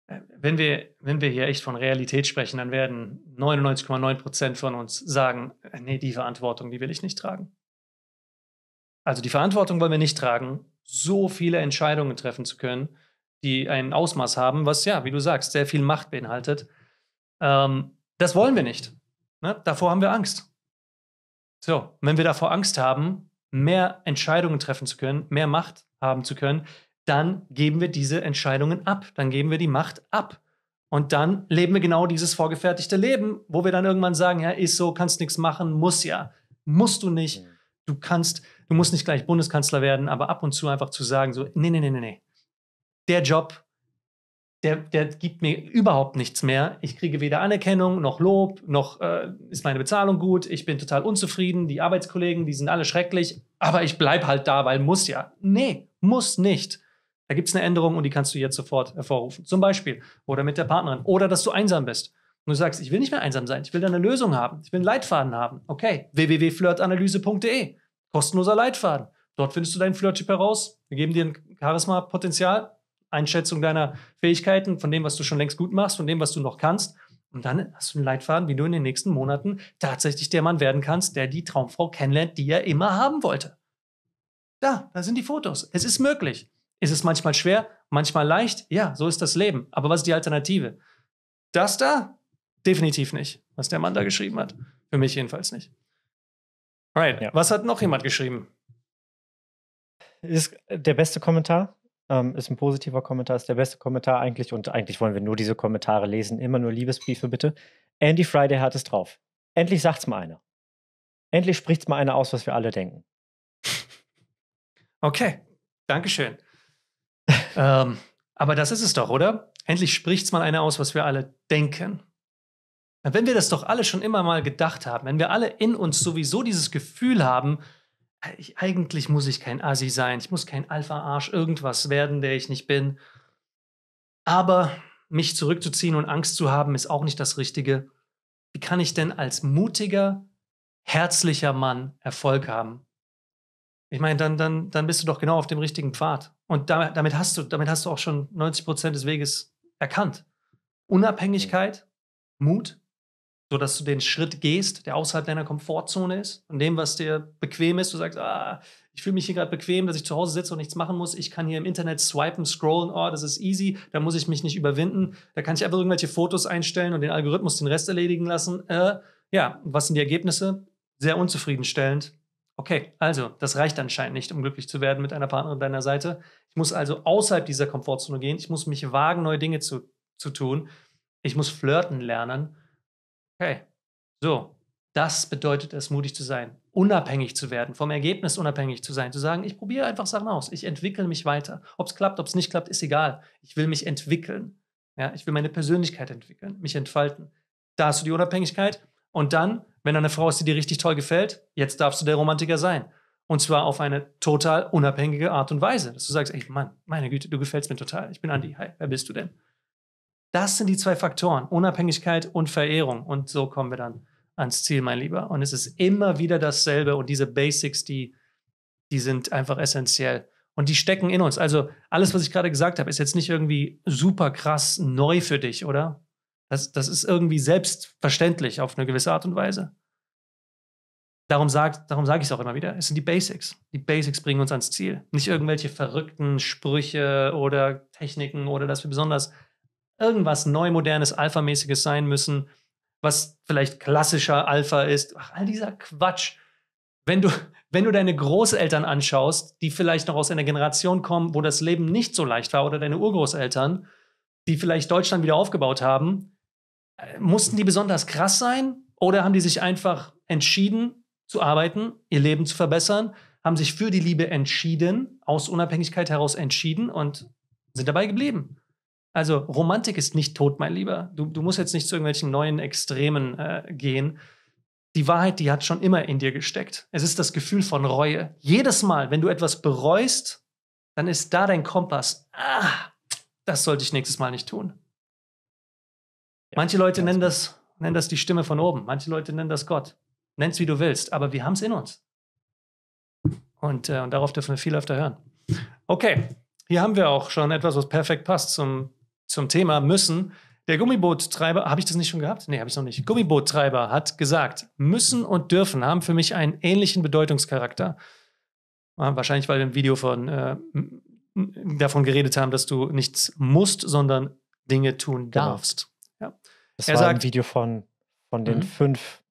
wenn wir, wenn wir hier echt von Realität sprechen, dann werden 99,9 Prozent von uns sagen, äh, nee, die Verantwortung, die will ich nicht tragen. Also die Verantwortung wollen wir nicht tragen, so viele Entscheidungen treffen zu können, die ein Ausmaß haben, was ja, wie du sagst, sehr viel Macht beinhaltet. Ähm, das wollen wir nicht. Ne? Davor haben wir Angst. So, wenn wir davor Angst haben, mehr Entscheidungen treffen zu können, mehr Macht haben zu können, dann geben wir diese Entscheidungen ab, dann geben wir die Macht ab. Und dann leben wir genau dieses vorgefertigte Leben, wo wir dann irgendwann sagen, ja, ist so, kannst nichts machen, muss ja, musst du nicht. Mhm. Du kannst, du musst nicht gleich Bundeskanzler werden, aber ab und zu einfach zu sagen, so, nee, nee, nee, nee, nee. Der Job, der, der gibt mir überhaupt nichts mehr. Ich kriege weder Anerkennung noch Lob, noch äh, ist meine Bezahlung gut. Ich bin total unzufrieden. Die Arbeitskollegen, die sind alle schrecklich, aber ich bleibe halt da, weil muss ja. Nee, muss nicht. Da gibt es eine Änderung und die kannst du jetzt sofort hervorrufen. Zum Beispiel. Oder mit der Partnerin. Oder dass du einsam bist. Und du sagst, ich will nicht mehr einsam sein. Ich will da eine Lösung haben. Ich will einen Leitfaden haben. Okay. www.flirtanalyse.de. Kostenloser Leitfaden. Dort findest du deinen Flirtchip heraus. Wir geben dir ein Charisma-Potenzial, Einschätzung deiner Fähigkeiten, von dem, was du schon längst gut machst, von dem, was du noch kannst. Und dann hast du einen Leitfaden, wie du in den nächsten Monaten tatsächlich der Mann werden kannst, der die Traumfrau kennenlernt, die er immer haben wollte. Da, da sind die Fotos. Es ist möglich. Ist es manchmal schwer, manchmal leicht? Ja, so ist das Leben. Aber was ist die Alternative? Das da? Definitiv nicht, was der Mann da geschrieben hat. Für mich jedenfalls nicht. Alright, ja. was hat noch jemand geschrieben? Ist äh, der beste Kommentar. Ähm, ist ein positiver Kommentar, ist der beste Kommentar eigentlich. Und eigentlich wollen wir nur diese Kommentare lesen. Immer nur Liebesbriefe, bitte. Andy Friday hat es drauf. Endlich sagt's mal einer. Endlich spricht's mal einer aus, was wir alle denken. Okay, Dankeschön. Ähm, aber das ist es doch, oder? Endlich spricht es mal einer aus, was wir alle denken. Wenn wir das doch alle schon immer mal gedacht haben, wenn wir alle in uns sowieso dieses Gefühl haben, äh, ich, eigentlich muss ich kein Asi sein, ich muss kein Alpha-Arsch irgendwas werden, der ich nicht bin. Aber mich zurückzuziehen und Angst zu haben, ist auch nicht das Richtige. Wie kann ich denn als mutiger, herzlicher Mann Erfolg haben? ich meine, dann, dann, dann bist du doch genau auf dem richtigen Pfad. Und damit, damit, hast, du, damit hast du auch schon 90 Prozent des Weges erkannt. Unabhängigkeit, Mut, sodass du den Schritt gehst, der außerhalb deiner Komfortzone ist, und dem, was dir bequem ist. Du sagst, ah, ich fühle mich hier gerade bequem, dass ich zu Hause sitze und nichts machen muss. Ich kann hier im Internet swipen, scrollen, oh, das ist easy, da muss ich mich nicht überwinden. Da kann ich einfach irgendwelche Fotos einstellen und den Algorithmus den Rest erledigen lassen. Äh, ja, was sind die Ergebnisse? Sehr unzufriedenstellend Okay, also das reicht anscheinend nicht, um glücklich zu werden mit einer Partnerin deiner Seite. Ich muss also außerhalb dieser Komfortzone gehen. Ich muss mich wagen, neue Dinge zu, zu tun. Ich muss flirten lernen. Okay, so. Das bedeutet es, mutig zu sein, unabhängig zu werden, vom Ergebnis unabhängig zu sein, zu sagen, ich probiere einfach Sachen aus, ich entwickle mich weiter. Ob es klappt, ob es nicht klappt, ist egal. Ich will mich entwickeln. Ja, ich will meine Persönlichkeit entwickeln, mich entfalten. Da hast du die Unabhängigkeit. Und dann wenn da eine Frau ist, die dir richtig toll gefällt, jetzt darfst du der Romantiker sein. Und zwar auf eine total unabhängige Art und Weise. Dass du sagst, ey Mann, meine Güte, du gefällst mir total. Ich bin Andi. Hi, wer bist du denn? Das sind die zwei Faktoren, Unabhängigkeit und Verehrung. Und so kommen wir dann ans Ziel, mein Lieber. Und es ist immer wieder dasselbe. Und diese Basics, die, die sind einfach essentiell. Und die stecken in uns. Also alles, was ich gerade gesagt habe, ist jetzt nicht irgendwie super krass neu für dich, oder? Das, das ist irgendwie selbstverständlich auf eine gewisse Art und Weise. Darum sage darum sag ich es auch immer wieder. Es sind die Basics. Die Basics bringen uns ans Ziel. Nicht irgendwelche verrückten Sprüche oder Techniken oder dass wir besonders irgendwas Neumodernes, Alpha-mäßiges sein müssen, was vielleicht klassischer Alpha ist. Ach, all dieser Quatsch. Wenn du, wenn du deine Großeltern anschaust, die vielleicht noch aus einer Generation kommen, wo das Leben nicht so leicht war, oder deine Urgroßeltern, die vielleicht Deutschland wieder aufgebaut haben, äh, mussten die besonders krass sein? Oder haben die sich einfach entschieden, zu arbeiten, ihr Leben zu verbessern, haben sich für die Liebe entschieden, aus Unabhängigkeit heraus entschieden und sind dabei geblieben. Also Romantik ist nicht tot, mein Lieber. Du, du musst jetzt nicht zu irgendwelchen neuen Extremen äh, gehen. Die Wahrheit, die hat schon immer in dir gesteckt. Es ist das Gefühl von Reue. Jedes Mal, wenn du etwas bereust, dann ist da dein Kompass. Ah, das sollte ich nächstes Mal nicht tun. Manche Leute nennen das, nennen das die Stimme von oben. Manche Leute nennen das Gott es, wie du willst, aber wir haben es in uns. Und, äh, und darauf dürfen wir viel öfter hören. Okay, hier haben wir auch schon etwas, was perfekt passt zum, zum Thema müssen. Der Gummiboottreiber, habe ich das nicht schon gehabt? Nee, habe ich noch nicht. Gummiboottreiber hat gesagt, müssen und dürfen haben für mich einen ähnlichen Bedeutungscharakter. Ah, wahrscheinlich, weil wir im Video von, äh, davon geredet haben, dass du nichts musst, sondern Dinge tun genau. darfst. Genau. Ja. Das er war sagt, ein Video von, von den mhm. fünf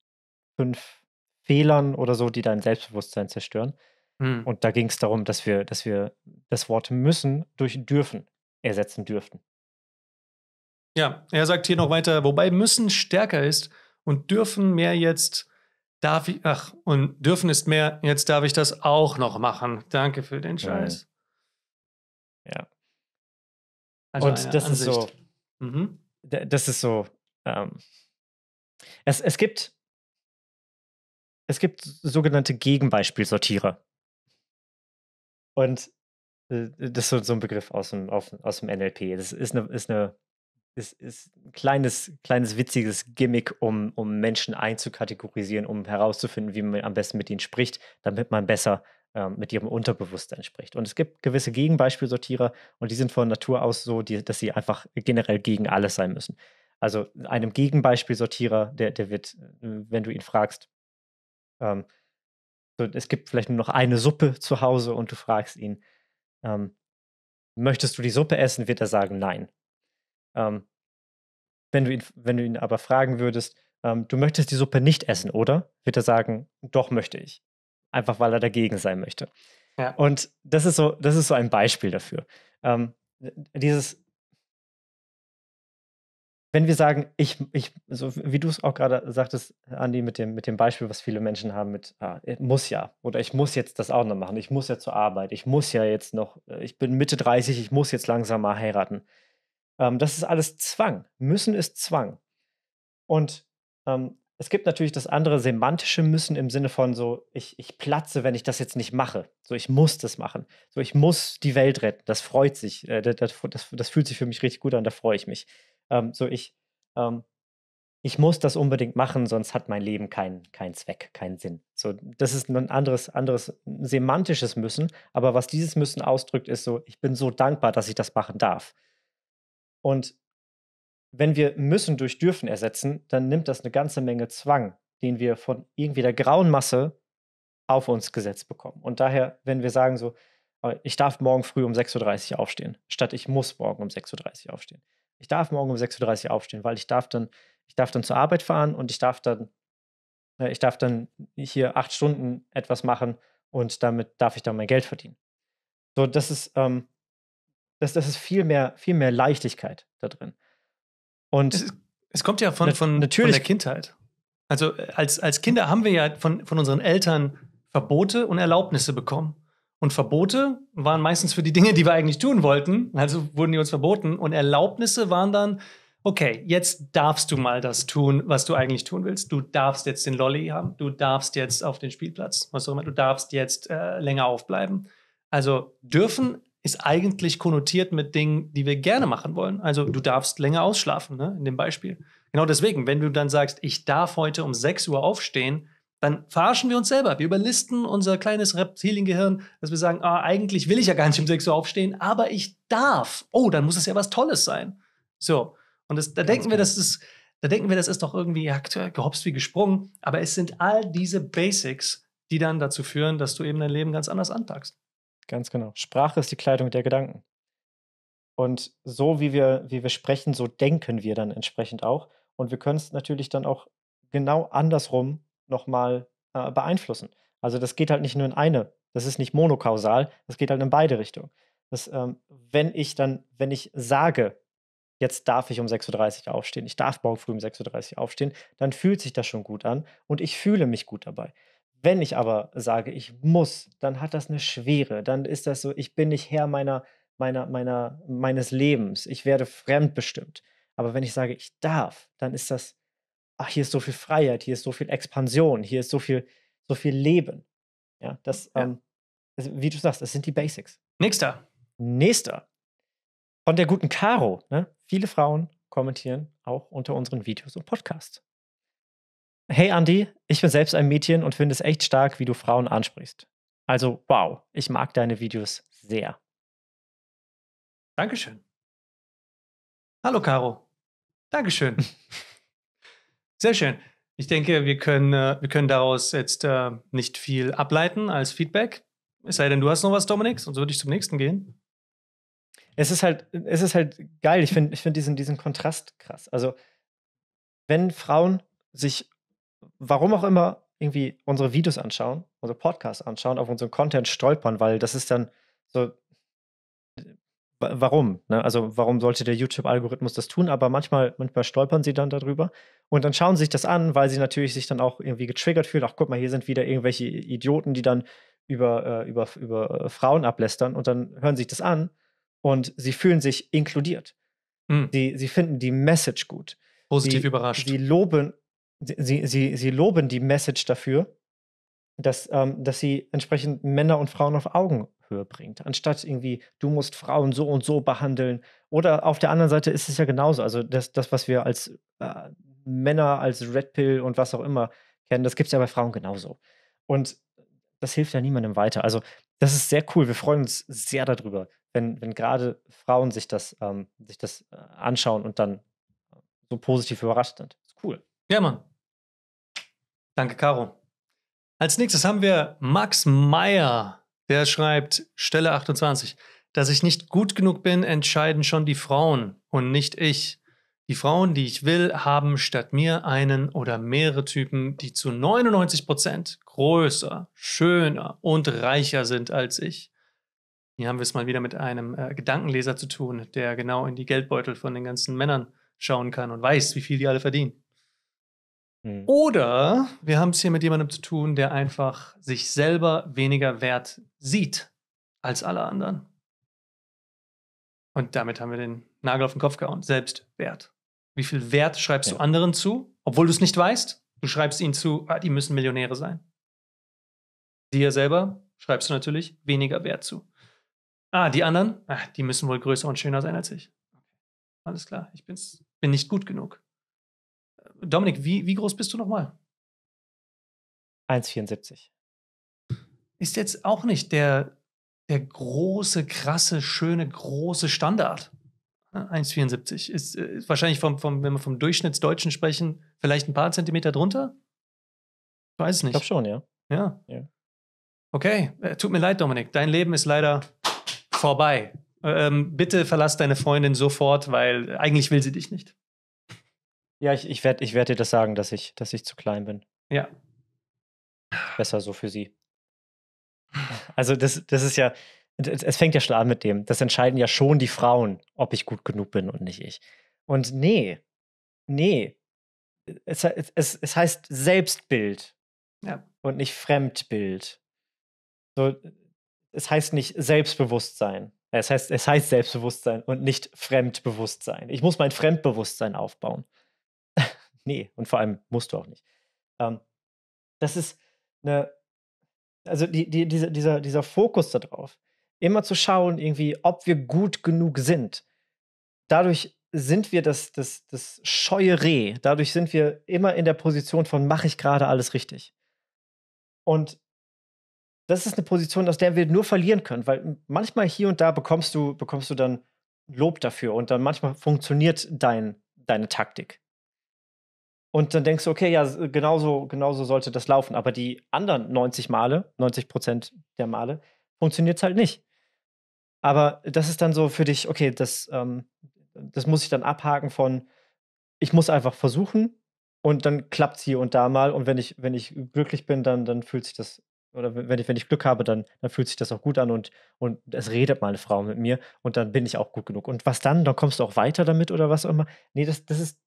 fünf Fehlern oder so, die dein Selbstbewusstsein zerstören. Hm. Und da ging es darum, dass wir, dass wir das Wort müssen durch dürfen ersetzen dürften. Ja, er sagt hier noch weiter, wobei müssen stärker ist und dürfen mehr jetzt darf ich, ach, und dürfen ist mehr, jetzt darf ich das auch noch machen. Danke für den Scheiß. Ja. Also und das ist, so, mhm. das ist so, das ist so, es gibt es gibt sogenannte Gegenbeispielsortiere. Und äh, äh, das ist so ein Begriff aus dem, auf, aus dem NLP. Das ist eine, ist eine ist, ist ein kleines, kleines witziges Gimmick, um, um Menschen einzukategorisieren, um herauszufinden, wie man am besten mit ihnen spricht, damit man besser ähm, mit ihrem Unterbewusstsein spricht. Und es gibt gewisse Gegenbeispielsortierer und die sind von Natur aus so, die, dass sie einfach generell gegen alles sein müssen. Also einem Gegenbeispielsortierer, der, der wird, äh, wenn du ihn fragst, ähm, so, es gibt vielleicht nur noch eine Suppe zu Hause und du fragst ihn, ähm, möchtest du die Suppe essen? Wird er sagen, nein. Ähm, wenn, du ihn, wenn du ihn aber fragen würdest, ähm, du möchtest die Suppe nicht essen, oder? Wird er sagen, doch möchte ich. Einfach weil er dagegen sein möchte. Ja. Und das ist so, das ist so ein Beispiel dafür. Ähm, dieses, wenn wir sagen, ich, ich so wie du es auch gerade sagtest, Andi, mit dem, mit dem Beispiel, was viele Menschen haben, mit ah, äh, muss ja oder ich muss jetzt das auch noch machen, ich muss ja zur Arbeit, ich muss ja jetzt noch, äh, ich bin Mitte 30, ich muss jetzt langsam mal heiraten. Ähm, das ist alles Zwang. Müssen ist Zwang. Und ähm, es gibt natürlich das andere semantische Müssen im Sinne von so, ich, ich platze, wenn ich das jetzt nicht mache. So, ich muss das machen. So, ich muss die Welt retten. Das freut sich. Äh, das, das, das fühlt sich für mich richtig gut an, da freue ich mich. Ähm, so, ich, ähm, ich muss das unbedingt machen, sonst hat mein Leben keinen kein Zweck, keinen Sinn. So, das ist ein anderes, anderes semantisches Müssen. Aber was dieses Müssen ausdrückt, ist so, ich bin so dankbar, dass ich das machen darf. Und wenn wir müssen durch dürfen ersetzen, dann nimmt das eine ganze Menge Zwang, den wir von irgendwie der grauen Masse auf uns gesetzt bekommen. Und daher, wenn wir sagen so, äh, ich darf morgen früh um 6.30 Uhr aufstehen, statt ich muss morgen um 6.30 Uhr aufstehen. Ich darf morgen um 6.30 Uhr aufstehen, weil ich darf dann, ich darf dann zur Arbeit fahren und ich darf dann, äh, ich darf dann hier acht Stunden etwas machen und damit darf ich dann mein Geld verdienen. So, das ist, ähm, das, das ist viel mehr, viel mehr Leichtigkeit da drin. Und es, es kommt ja von, von, natürlich, von der Kindheit. Also äh, als, als Kinder haben wir ja von, von unseren Eltern Verbote und Erlaubnisse bekommen. Und Verbote waren meistens für die Dinge, die wir eigentlich tun wollten. Also wurden die uns verboten. Und Erlaubnisse waren dann, okay, jetzt darfst du mal das tun, was du eigentlich tun willst. Du darfst jetzt den Lolly haben. Du darfst jetzt auf den Spielplatz, was auch immer. Du darfst jetzt äh, länger aufbleiben. Also dürfen ist eigentlich konnotiert mit Dingen, die wir gerne machen wollen. Also du darfst länger ausschlafen, ne? in dem Beispiel. Genau deswegen, wenn du dann sagst, ich darf heute um 6 Uhr aufstehen, dann verarschen wir uns selber. Wir überlisten unser kleines Reptiliengehirn, dass wir sagen, ah, eigentlich will ich ja gar nicht um 6 Uhr aufstehen, aber ich darf. Oh, dann muss es ja was Tolles sein. So. Und das, da denken wir, das ist, da denken wir, das ist doch irgendwie ja, gehopst wie gesprungen. Aber es sind all diese Basics, die dann dazu führen, dass du eben dein Leben ganz anders anpackst. Ganz genau. Sprache ist die Kleidung der Gedanken. Und so wie wir, wie wir sprechen, so denken wir dann entsprechend auch. Und wir können es natürlich dann auch genau andersrum nochmal äh, beeinflussen. Also das geht halt nicht nur in eine, das ist nicht monokausal, das geht halt in beide Richtungen. Das, ähm, wenn ich dann, wenn ich sage, jetzt darf ich um 6.30 Uhr aufstehen, ich darf morgen früh um 6.30 Uhr aufstehen, dann fühlt sich das schon gut an und ich fühle mich gut dabei. Wenn ich aber sage, ich muss, dann hat das eine Schwere. Dann ist das so, ich bin nicht Herr meiner, meiner, meiner, meines Lebens. Ich werde fremdbestimmt. Aber wenn ich sage, ich darf, dann ist das, ach, hier ist so viel Freiheit, hier ist so viel Expansion, hier ist so viel, so viel Leben. Ja, das, ja. Ähm, also, wie du sagst, das sind die Basics. Nächster. Nächster. Von der guten Caro. Ne? Viele Frauen kommentieren auch unter unseren Videos und Podcasts. Hey Andy, ich bin selbst ein Mädchen und finde es echt stark, wie du Frauen ansprichst. Also wow, ich mag deine Videos sehr. Dankeschön. Hallo Caro. Dankeschön. sehr schön. Ich denke, wir können, äh, wir können daraus jetzt äh, nicht viel ableiten als Feedback. Es sei denn, du hast noch was, Dominik, sonst würde ich zum nächsten gehen. Es ist halt, es ist halt geil. Ich finde ich find diesen, diesen Kontrast krass. Also, wenn Frauen sich warum auch immer, irgendwie unsere Videos anschauen, unsere Podcasts anschauen, auf unseren Content stolpern, weil das ist dann so, warum? Ne? Also warum sollte der YouTube-Algorithmus das tun? Aber manchmal, manchmal stolpern sie dann darüber und dann schauen sie sich das an, weil sie natürlich sich dann auch irgendwie getriggert fühlen. Ach, guck mal, hier sind wieder irgendwelche Idioten, die dann über, äh, über, über äh, Frauen ablästern und dann hören sie sich das an und sie fühlen sich inkludiert. Mhm. Sie, sie finden die Message gut. Positiv sie, überrascht. Sie loben sie, sie, sie loben die Message dafür, dass, ähm, dass sie entsprechend Männer und Frauen auf Augenhöhe bringt, anstatt irgendwie, du musst Frauen so und so behandeln. Oder auf der anderen Seite ist es ja genauso. Also das, das was wir als äh, Männer, als Red Pill und was auch immer kennen, das gibt es ja bei Frauen genauso. Und das hilft ja niemandem weiter. Also das ist sehr cool. Wir freuen uns sehr darüber, wenn, wenn gerade Frauen sich das, ähm, sich das äh, anschauen und dann so positiv überrascht sind. Das ist cool. Ja, Mann. Danke, Caro. Als nächstes haben wir Max Meyer, der schreibt, Stelle 28, dass ich nicht gut genug bin, entscheiden schon die Frauen und nicht ich. Die Frauen, die ich will, haben statt mir einen oder mehrere Typen, die zu 99% Prozent größer, schöner und reicher sind als ich. Hier haben wir es mal wieder mit einem äh, Gedankenleser zu tun, der genau in die Geldbeutel von den ganzen Männern schauen kann und weiß, wie viel die alle verdienen. Mhm. Oder wir haben es hier mit jemandem zu tun, der einfach sich selber weniger wert sieht als alle anderen. Und damit haben wir den Nagel auf den Kopf gehauen. Selbstwert. Wie viel Wert schreibst ja. du anderen zu, obwohl du es nicht weißt? Du schreibst ihnen zu, ah, die müssen Millionäre sein. Dir selber schreibst du natürlich weniger Wert zu. Ah, die anderen, ah, die müssen wohl größer und schöner sein als ich. Alles klar, ich bin's, bin nicht gut genug. Dominik, wie, wie groß bist du nochmal? 1,74. Ist jetzt auch nicht der, der große, krasse, schöne, große Standard. 1,74 ne? ist, äh, ist, wahrscheinlich, vom, vom, wenn wir vom Durchschnittsdeutschen sprechen, vielleicht ein paar Zentimeter drunter? Ich weiß es nicht. Ich glaube schon, ja. ja. ja. Okay, äh, tut mir leid, Dominik. Dein Leben ist leider vorbei. Äh, ähm, bitte verlass deine Freundin sofort, weil eigentlich will sie dich nicht. Ja, ich, ich werde ich werd dir das sagen, dass ich, dass ich zu klein bin. Ja. Besser so für sie. Also, das, das ist ja, es fängt ja schon an mit dem. Das entscheiden ja schon die Frauen, ob ich gut genug bin und nicht ich. Und nee, nee. Es, es, es heißt Selbstbild ja. und nicht Fremdbild. So, es heißt nicht Selbstbewusstsein. Es heißt, es heißt Selbstbewusstsein und nicht Fremdbewusstsein. Ich muss mein Fremdbewusstsein aufbauen. Nee, und vor allem musst du auch nicht. Ähm, das ist eine, also die, die, diese, dieser, dieser Fokus darauf, immer zu schauen, irgendwie, ob wir gut genug sind. Dadurch sind wir das, das, das scheue Reh. Dadurch sind wir immer in der Position von, mache ich gerade alles richtig. Und das ist eine Position, aus der wir nur verlieren können, weil manchmal hier und da bekommst du, bekommst du dann Lob dafür und dann manchmal funktioniert dein, deine Taktik. Und dann denkst du, okay, ja, genauso, genauso sollte das laufen. Aber die anderen 90 Male, 90 Prozent der Male, funktioniert es halt nicht. Aber das ist dann so für dich, okay, das, ähm, das muss ich dann abhaken von, ich muss einfach versuchen und dann klappt es hier und da mal. Und wenn ich, wenn ich glücklich bin, dann, dann fühlt sich das, oder wenn ich, wenn ich Glück habe, dann, dann fühlt sich das auch gut an und, und es redet meine Frau mit mir und dann bin ich auch gut genug. Und was dann? Dann kommst du auch weiter damit oder was auch immer. Nee, das, das ist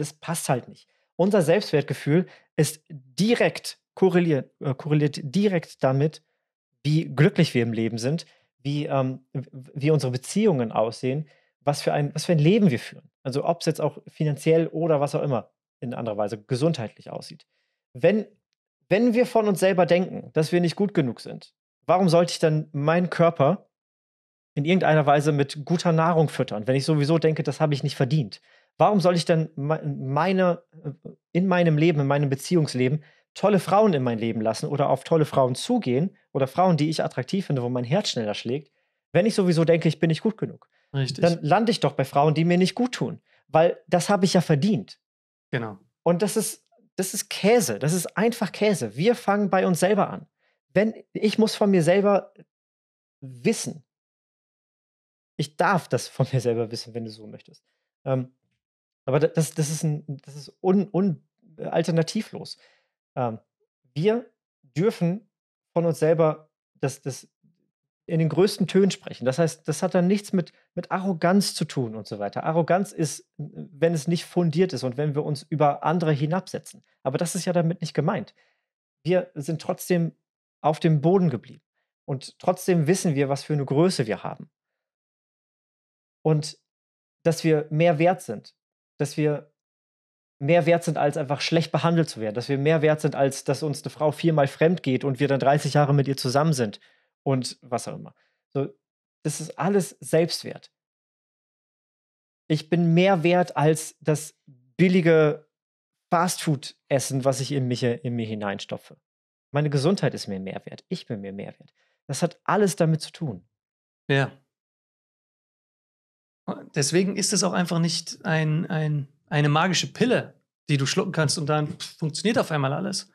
das passt halt nicht. Unser Selbstwertgefühl ist direkt korreliert, äh, korreliert direkt damit, wie glücklich wir im Leben sind, wie, ähm, wie unsere Beziehungen aussehen, was für, ein, was für ein Leben wir führen. Also ob es jetzt auch finanziell oder was auch immer in anderer Weise gesundheitlich aussieht. Wenn, wenn wir von uns selber denken, dass wir nicht gut genug sind, warum sollte ich dann meinen Körper in irgendeiner Weise mit guter Nahrung füttern, wenn ich sowieso denke, das habe ich nicht verdient? Warum soll ich denn meine, äh, in meinem Leben, in meinem Beziehungsleben tolle Frauen in mein Leben lassen oder auf tolle Frauen zugehen oder Frauen, die ich attraktiv finde, wo mein Herz schneller schlägt, wenn ich sowieso denke, ich bin nicht gut genug? Richtig. Dann lande ich doch bei Frauen, die mir nicht gut tun, weil das habe ich ja verdient. Genau. Und das ist, das ist Käse, das ist einfach Käse. Wir fangen bei uns selber an. Wenn ich muss von mir selber wissen, ich darf das von mir selber wissen, wenn du so möchtest. Ähm, aber das, das ist, ein, das ist un, un, äh, alternativlos. Ähm, wir dürfen von uns selber das, das in den größten Tönen sprechen. Das heißt, das hat dann nichts mit, mit Arroganz zu tun und so weiter. Arroganz ist, äh, wenn es nicht fundiert ist und wenn wir uns über andere hinabsetzen. Aber das ist ja damit nicht gemeint. Wir sind trotzdem auf dem Boden geblieben. Und trotzdem wissen wir, was für eine Größe wir haben. Und dass wir mehr wert sind dass wir mehr wert sind, als einfach schlecht behandelt zu werden, dass wir mehr wert sind, als dass uns eine Frau viermal fremd geht und wir dann 30 Jahre mit ihr zusammen sind und was auch immer. So, das ist alles Selbstwert. Ich bin mehr wert als das billige Fastfood-Essen, was ich in mich, in mir hineinstopfe. Meine Gesundheit ist mir mehr wert. Ich bin mir mehr wert. Das hat alles damit zu tun. Ja. Deswegen ist es auch einfach nicht ein, ein, eine magische Pille, die du schlucken kannst und dann funktioniert auf einmal alles.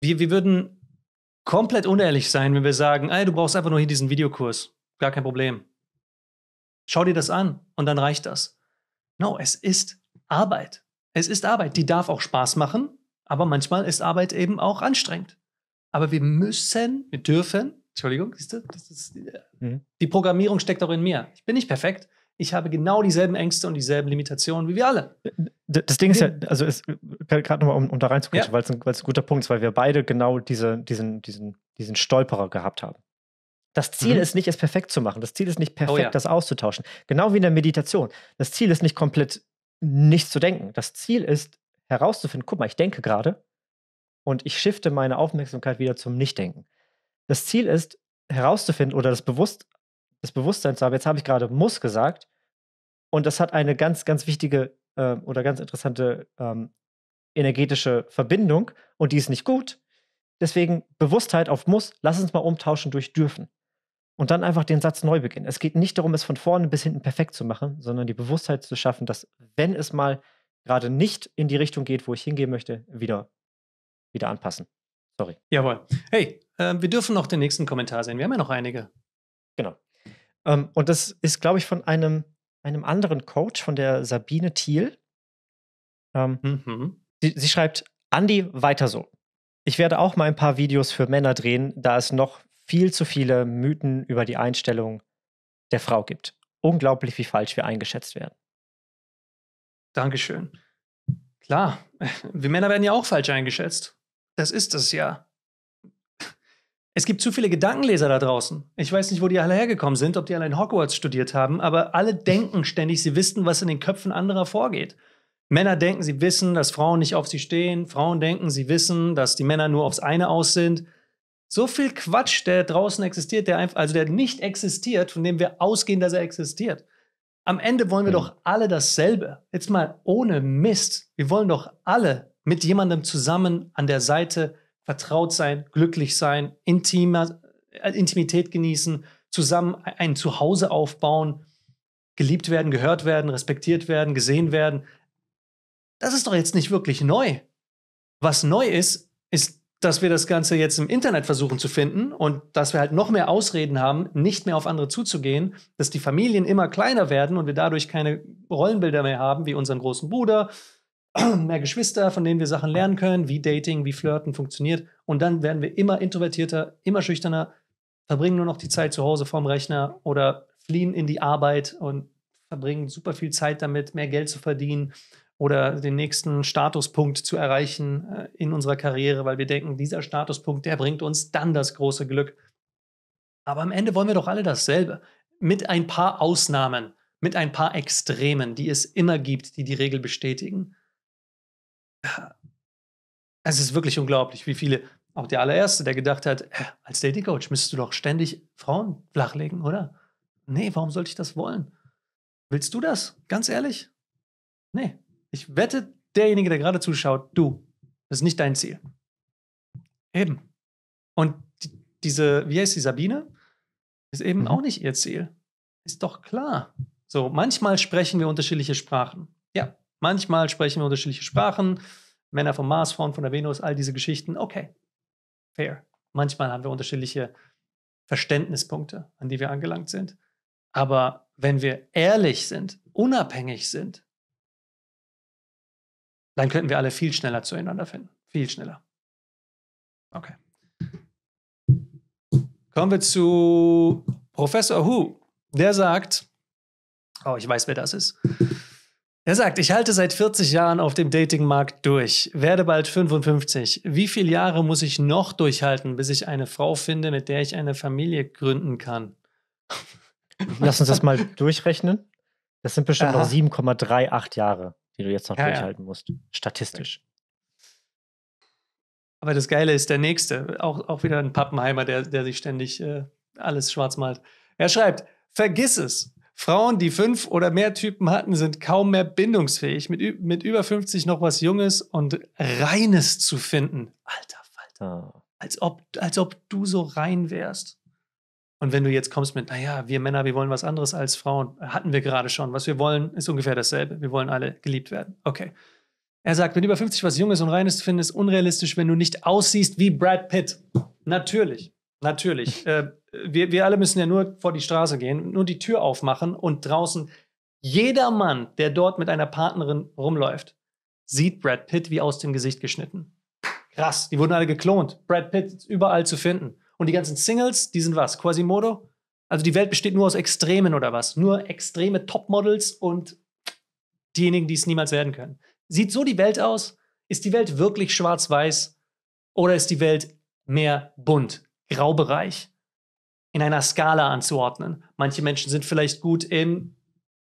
Wir, wir würden komplett unehrlich sein, wenn wir sagen, ey, du brauchst einfach nur hier diesen Videokurs. Gar kein Problem. Schau dir das an und dann reicht das. No, es ist Arbeit. Es ist Arbeit. Die darf auch Spaß machen, aber manchmal ist Arbeit eben auch anstrengend. Aber wir müssen, wir dürfen Entschuldigung, siehst du, ist, äh, mhm. die Programmierung steckt auch in mir. Ich bin nicht perfekt. Ich habe genau dieselben Ängste und dieselben Limitationen wie wir alle. Das Ding ist ja, also äh, gerade nochmal, um, um, da reinzukommen, ja. weil es ein, ein, guter Punkt ist, weil wir beide genau diese, diesen, diesen, diesen Stolperer gehabt haben. Das Ziel mhm. ist nicht, es perfekt zu machen. Das Ziel ist nicht oh perfekt, oh, ja. das auszutauschen. Genau wie in der Meditation. Das Ziel ist nicht komplett nichts zu denken. Das Ziel ist herauszufinden, guck mal, ich denke gerade und ich shifte meine Aufmerksamkeit wieder zum Nichtdenken. Das Ziel ist, herauszufinden oder das, Bewusst das Bewusstsein zu haben, jetzt habe ich gerade muss gesagt und das hat eine ganz, ganz wichtige äh, oder ganz interessante ähm, energetische Verbindung und die ist nicht gut. Deswegen Bewusstheit auf muss, lass uns mal umtauschen durch dürfen. Und dann einfach den Satz neu beginnen. Es geht nicht darum, es von vorne bis hinten perfekt zu machen, sondern die Bewusstheit zu schaffen, dass wenn es mal gerade nicht in die Richtung geht, wo ich hingehen möchte, wieder, wieder anpassen. Sorry. Jawohl. Hey, ähm, wir dürfen noch den nächsten Kommentar sehen. Wir haben ja noch einige. Genau. Ähm, und das ist, glaube ich, von einem, einem anderen Coach, von der Sabine Thiel. Ähm, mhm. sie, sie schreibt, Andi, weiter so. Ich werde auch mal ein paar Videos für Männer drehen, da es noch viel zu viele Mythen über die Einstellung der Frau gibt. Unglaublich, wie falsch wir eingeschätzt werden. Dankeschön. Klar, wir Männer werden ja auch falsch eingeschätzt. Das ist es ja. Es gibt zu viele Gedankenleser da draußen. Ich weiß nicht, wo die alle hergekommen sind, ob die alle in Hogwarts studiert haben, aber alle denken ständig, sie wissen, was in den Köpfen anderer vorgeht. Männer denken, sie wissen, dass Frauen nicht auf sie stehen. Frauen denken, sie wissen, dass die Männer nur aufs eine aus sind. So viel Quatsch, der draußen existiert, der einfach, also der nicht existiert, von dem wir ausgehen, dass er existiert. Am Ende wollen wir hm. doch alle dasselbe. Jetzt mal ohne Mist. Wir wollen doch alle mit jemandem zusammen an der Seite vertraut sein, glücklich sein, intimer, äh, Intimität genießen, zusammen ein Zuhause aufbauen, geliebt werden, gehört werden, respektiert werden, gesehen werden. Das ist doch jetzt nicht wirklich neu. Was neu ist, ist, dass wir das Ganze jetzt im Internet versuchen zu finden und dass wir halt noch mehr Ausreden haben, nicht mehr auf andere zuzugehen, dass die Familien immer kleiner werden und wir dadurch keine Rollenbilder mehr haben wie unseren großen Bruder, mehr Geschwister, von denen wir Sachen lernen können, wie Dating, wie Flirten funktioniert. Und dann werden wir immer introvertierter, immer schüchterner, verbringen nur noch die Zeit zu Hause vorm Rechner oder fliehen in die Arbeit und verbringen super viel Zeit damit, mehr Geld zu verdienen oder den nächsten Statuspunkt zu erreichen äh, in unserer Karriere, weil wir denken, dieser Statuspunkt, der bringt uns dann das große Glück. Aber am Ende wollen wir doch alle dasselbe. Mit ein paar Ausnahmen, mit ein paar Extremen, die es immer gibt, die die Regel bestätigen es ist wirklich unglaublich, wie viele, auch der allererste, der gedacht hat, als Dating Coach müsstest du doch ständig Frauen flachlegen, oder? Nee, warum sollte ich das wollen? Willst du das? Ganz ehrlich? Nee. Ich wette, derjenige, der gerade zuschaut, du, das ist nicht dein Ziel. Eben. Und diese, wie heißt die Sabine? Ist eben mhm. auch nicht ihr Ziel. Ist doch klar. So, manchmal sprechen wir unterschiedliche Sprachen. Ja, Manchmal sprechen wir unterschiedliche Sprachen. Männer vom Mars, Frauen von der Venus, all diese Geschichten. Okay, fair. Manchmal haben wir unterschiedliche Verständnispunkte, an die wir angelangt sind. Aber wenn wir ehrlich sind, unabhängig sind, dann könnten wir alle viel schneller zueinander finden. Viel schneller. Okay. Kommen wir zu Professor Hu. Der sagt, oh, ich weiß, wer das ist. Er sagt, ich halte seit 40 Jahren auf dem Datingmarkt durch, werde bald 55. Wie viele Jahre muss ich noch durchhalten, bis ich eine Frau finde, mit der ich eine Familie gründen kann? Lass uns das mal durchrechnen. Das sind bestimmt Aha. noch 7,38 Jahre, die du jetzt noch ja, durchhalten ja. musst, statistisch. Aber das Geile ist der nächste, auch, auch wieder ein Pappenheimer, der, der sich ständig äh, alles schwarz malt. Er schreibt, vergiss es. Frauen, die fünf oder mehr Typen hatten, sind kaum mehr bindungsfähig. Mit, mit über 50 noch was Junges und Reines zu finden. Alter Falter. Ah. Als, ob, als ob du so rein wärst. Und wenn du jetzt kommst mit, naja, wir Männer, wir wollen was anderes als Frauen, hatten wir gerade schon. Was wir wollen, ist ungefähr dasselbe. Wir wollen alle geliebt werden. Okay. Er sagt, wenn über 50 was Junges und Reines zu finden, ist unrealistisch, wenn du nicht aussiehst wie Brad Pitt. Natürlich. Natürlich. äh, wir, wir alle müssen ja nur vor die Straße gehen, nur die Tür aufmachen und draußen jeder Mann, der dort mit einer Partnerin rumläuft, sieht Brad Pitt wie aus dem Gesicht geschnitten. Krass, die wurden alle geklont. Brad Pitt ist überall zu finden. Und die ganzen Singles, die sind was? Quasimodo? Also die Welt besteht nur aus Extremen oder was? Nur extreme Topmodels und diejenigen, die es niemals werden können. Sieht so die Welt aus? Ist die Welt wirklich schwarz-weiß oder ist die Welt mehr bunt? Graubereich in einer Skala anzuordnen. Manche Menschen sind vielleicht gut im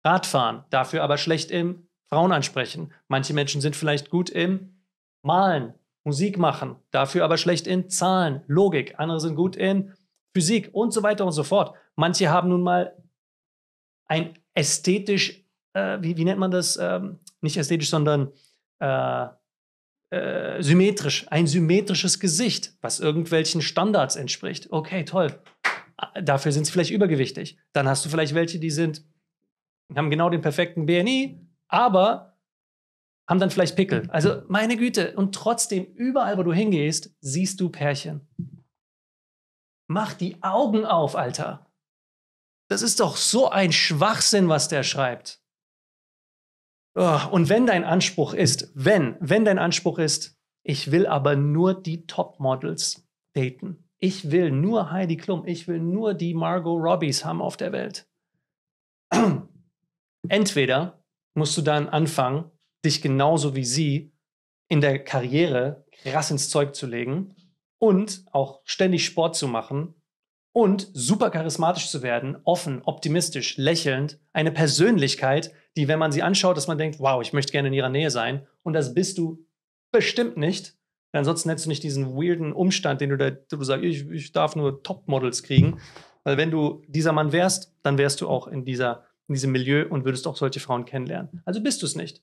Radfahren, dafür aber schlecht im Frauen ansprechen. Manche Menschen sind vielleicht gut im Malen, Musik machen, dafür aber schlecht in Zahlen, Logik. Andere sind gut in Physik und so weiter und so fort. Manche haben nun mal ein ästhetisch, äh, wie, wie, nennt man das? Ähm, nicht ästhetisch, sondern äh, äh, symmetrisch, ein symmetrisches Gesicht, was irgendwelchen Standards entspricht. Okay, toll. Äh, dafür sind sie vielleicht übergewichtig. Dann hast du vielleicht welche, die sind, haben genau den perfekten BNI, aber haben dann vielleicht Pickel. Also meine Güte, und trotzdem, überall, wo du hingehst, siehst du Pärchen. Mach die Augen auf, Alter. Das ist doch so ein Schwachsinn, was der schreibt. Ah, und wenn dein Anspruch ist, wenn, wenn dein Anspruch ist, ich will aber nur die Topmodels daten. Ich will nur Heidi Klum, ich will nur die Margot Robbies haben auf der Welt. Entweder musst du dann anfangen, dich genauso wie sie in der Karriere krass ins Zeug zu legen und auch ständig Sport zu machen und super charismatisch zu werden, offen, optimistisch, lächelnd, eine Persönlichkeit, die, wenn man sie anschaut, dass man denkt, wow, ich möchte gerne in ihrer Nähe sein. Und das bist du bestimmt nicht. Denn ansonsten hättest du nicht diesen weirden Umstand, den du da, du sagst, ich, ich darf nur Top-Models kriegen. Weil wenn du dieser Mann wärst, dann wärst du auch in, dieser, in diesem Milieu und würdest auch solche Frauen kennenlernen. Also bist du es nicht.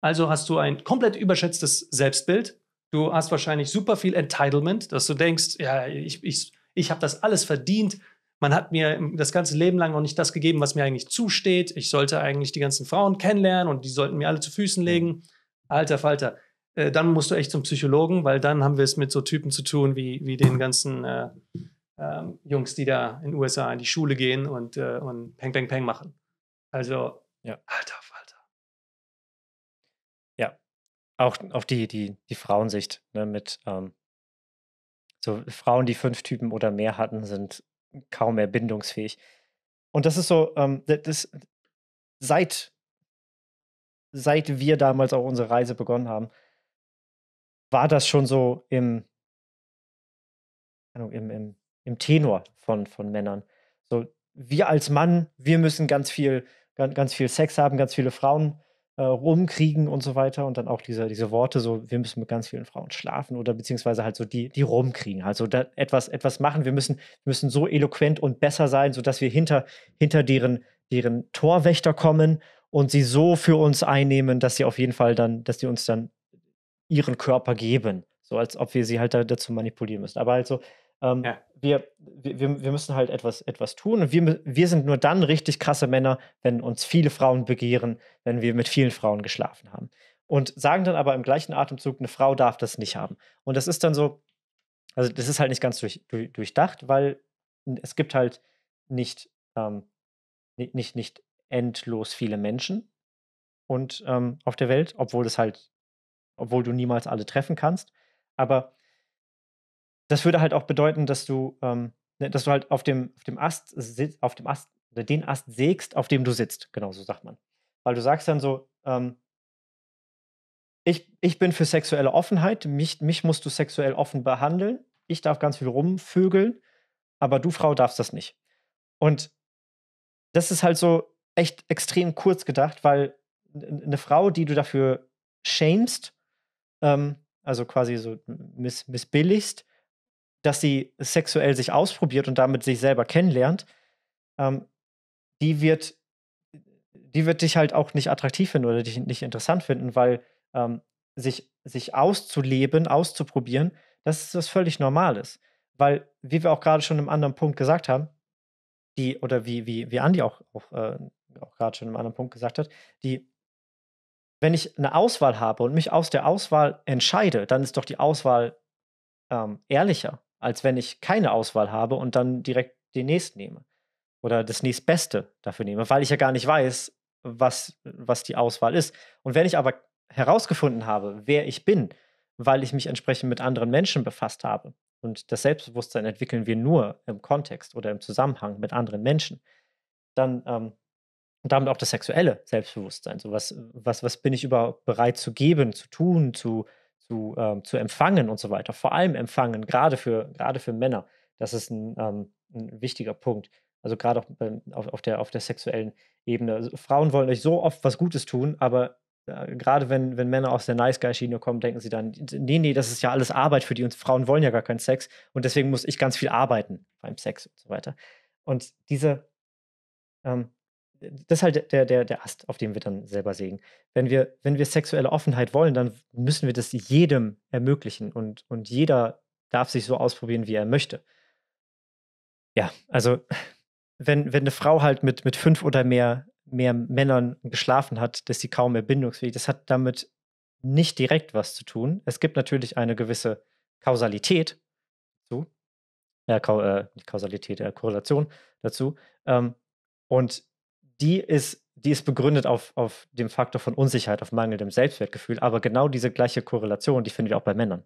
Also hast du ein komplett überschätztes Selbstbild. Du hast wahrscheinlich super viel Entitlement, dass du denkst, ja, ich, ich, ich habe das alles verdient, man hat mir das ganze Leben lang noch nicht das gegeben, was mir eigentlich zusteht. Ich sollte eigentlich die ganzen Frauen kennenlernen und die sollten mir alle zu Füßen mhm. legen. Alter Falter, äh, dann musst du echt zum Psychologen, weil dann haben wir es mit so Typen zu tun wie, wie den ganzen äh, äh, Jungs, die da in den USA in die Schule gehen und, äh, und Peng, Peng, Peng machen. Also, ja. alter Falter. Ja, auch, auf die, die, die Frauensicht ne, mit ähm, so Frauen, die fünf Typen oder mehr hatten, sind kaum mehr bindungsfähig. Und das ist so, ähm, das, seit, seit wir damals auch unsere Reise begonnen haben, war das schon so im, im, im, im Tenor von, von Männern. So, wir als Mann, wir müssen ganz viel, ganz, ganz viel Sex haben, ganz viele Frauen äh, rumkriegen und so weiter und dann auch diese, diese Worte, so wir müssen mit ganz vielen Frauen schlafen oder beziehungsweise halt so die, die rumkriegen, also halt etwas, etwas machen, wir müssen, müssen so eloquent und besser sein, sodass wir hinter, hinter deren, deren Torwächter kommen und sie so für uns einnehmen, dass sie auf jeden Fall dann, dass die uns dann ihren Körper geben. So als ob wir sie halt dazu manipulieren müssen. Aber halt so, ähm, ja. wir, wir, wir müssen halt etwas, etwas tun. Und wir, wir sind nur dann richtig krasse Männer, wenn uns viele Frauen begehren, wenn wir mit vielen Frauen geschlafen haben. Und sagen dann aber im gleichen Atemzug, eine Frau darf das nicht haben. Und das ist dann so, also das ist halt nicht ganz durch, durch, durchdacht, weil es gibt halt nicht, ähm, nicht, nicht, nicht endlos viele Menschen und ähm, auf der Welt, obwohl es halt, obwohl du niemals alle treffen kannst. Aber das würde halt auch bedeuten, dass du, ähm, ne, dass du halt auf dem, auf dem Ast sitzt, auf dem Ast, oder den Ast sägst, auf dem du sitzt. Genau, so sagt man. Weil du sagst dann so, ähm, ich, ich bin für sexuelle Offenheit, mich, mich musst du sexuell offen behandeln, ich darf ganz viel rumvögeln, aber du Frau darfst das nicht. Und das ist halt so echt extrem kurz gedacht, weil eine Frau, die du dafür shamest, ähm, also quasi so miss missbilligst, dass sie sexuell sich ausprobiert und damit sich selber kennenlernt, ähm, die wird die wird dich halt auch nicht attraktiv finden oder dich nicht interessant finden, weil ähm, sich, sich auszuleben, auszuprobieren, das ist was völlig Normales. Weil, wie wir auch gerade schon im anderen Punkt gesagt haben, die, oder wie, wie, wie Andi auch, auch, äh, auch gerade schon im anderen Punkt gesagt hat, die, wenn ich eine Auswahl habe und mich aus der Auswahl entscheide, dann ist doch die Auswahl ähm, ehrlicher als wenn ich keine Auswahl habe und dann direkt den nächsten nehme oder das nächstbeste dafür nehme, weil ich ja gar nicht weiß, was, was die Auswahl ist. Und wenn ich aber herausgefunden habe, wer ich bin, weil ich mich entsprechend mit anderen Menschen befasst habe. Und das Selbstbewusstsein entwickeln wir nur im Kontext oder im Zusammenhang mit anderen Menschen. Dann ähm, damit auch das sexuelle Selbstbewusstsein. So was, was, was bin ich überhaupt bereit zu geben, zu tun, zu zu, ähm, zu empfangen und so weiter. Vor allem empfangen, gerade für, gerade für Männer. Das ist ein, ähm, ein wichtiger Punkt. Also gerade auch bei, auf, auf, der, auf der sexuellen Ebene. Also Frauen wollen euch so oft was Gutes tun, aber äh, gerade wenn, wenn Männer aus der Nice Guy-Schiene kommen, denken sie dann, nee, nee, das ist ja alles Arbeit für die und Frauen wollen ja gar keinen Sex und deswegen muss ich ganz viel arbeiten beim Sex und so weiter. Und diese, ähm, das ist halt der, der, der Ast, auf dem wir dann selber sägen. Wenn wir, wenn wir sexuelle Offenheit wollen, dann müssen wir das jedem ermöglichen und, und jeder darf sich so ausprobieren, wie er möchte. Ja, also wenn, wenn eine Frau halt mit, mit fünf oder mehr, mehr Männern geschlafen hat, dass sie kaum mehr bindungsfähig, das hat damit nicht direkt was zu tun. Es gibt natürlich eine gewisse Kausalität dazu, ja, äh, Ka äh, Kausalität, ja, äh, Korrelation dazu. Ähm, und die ist, die ist begründet auf, auf dem Faktor von Unsicherheit, auf mangelndem Selbstwertgefühl, aber genau diese gleiche Korrelation, die finden wir auch bei Männern.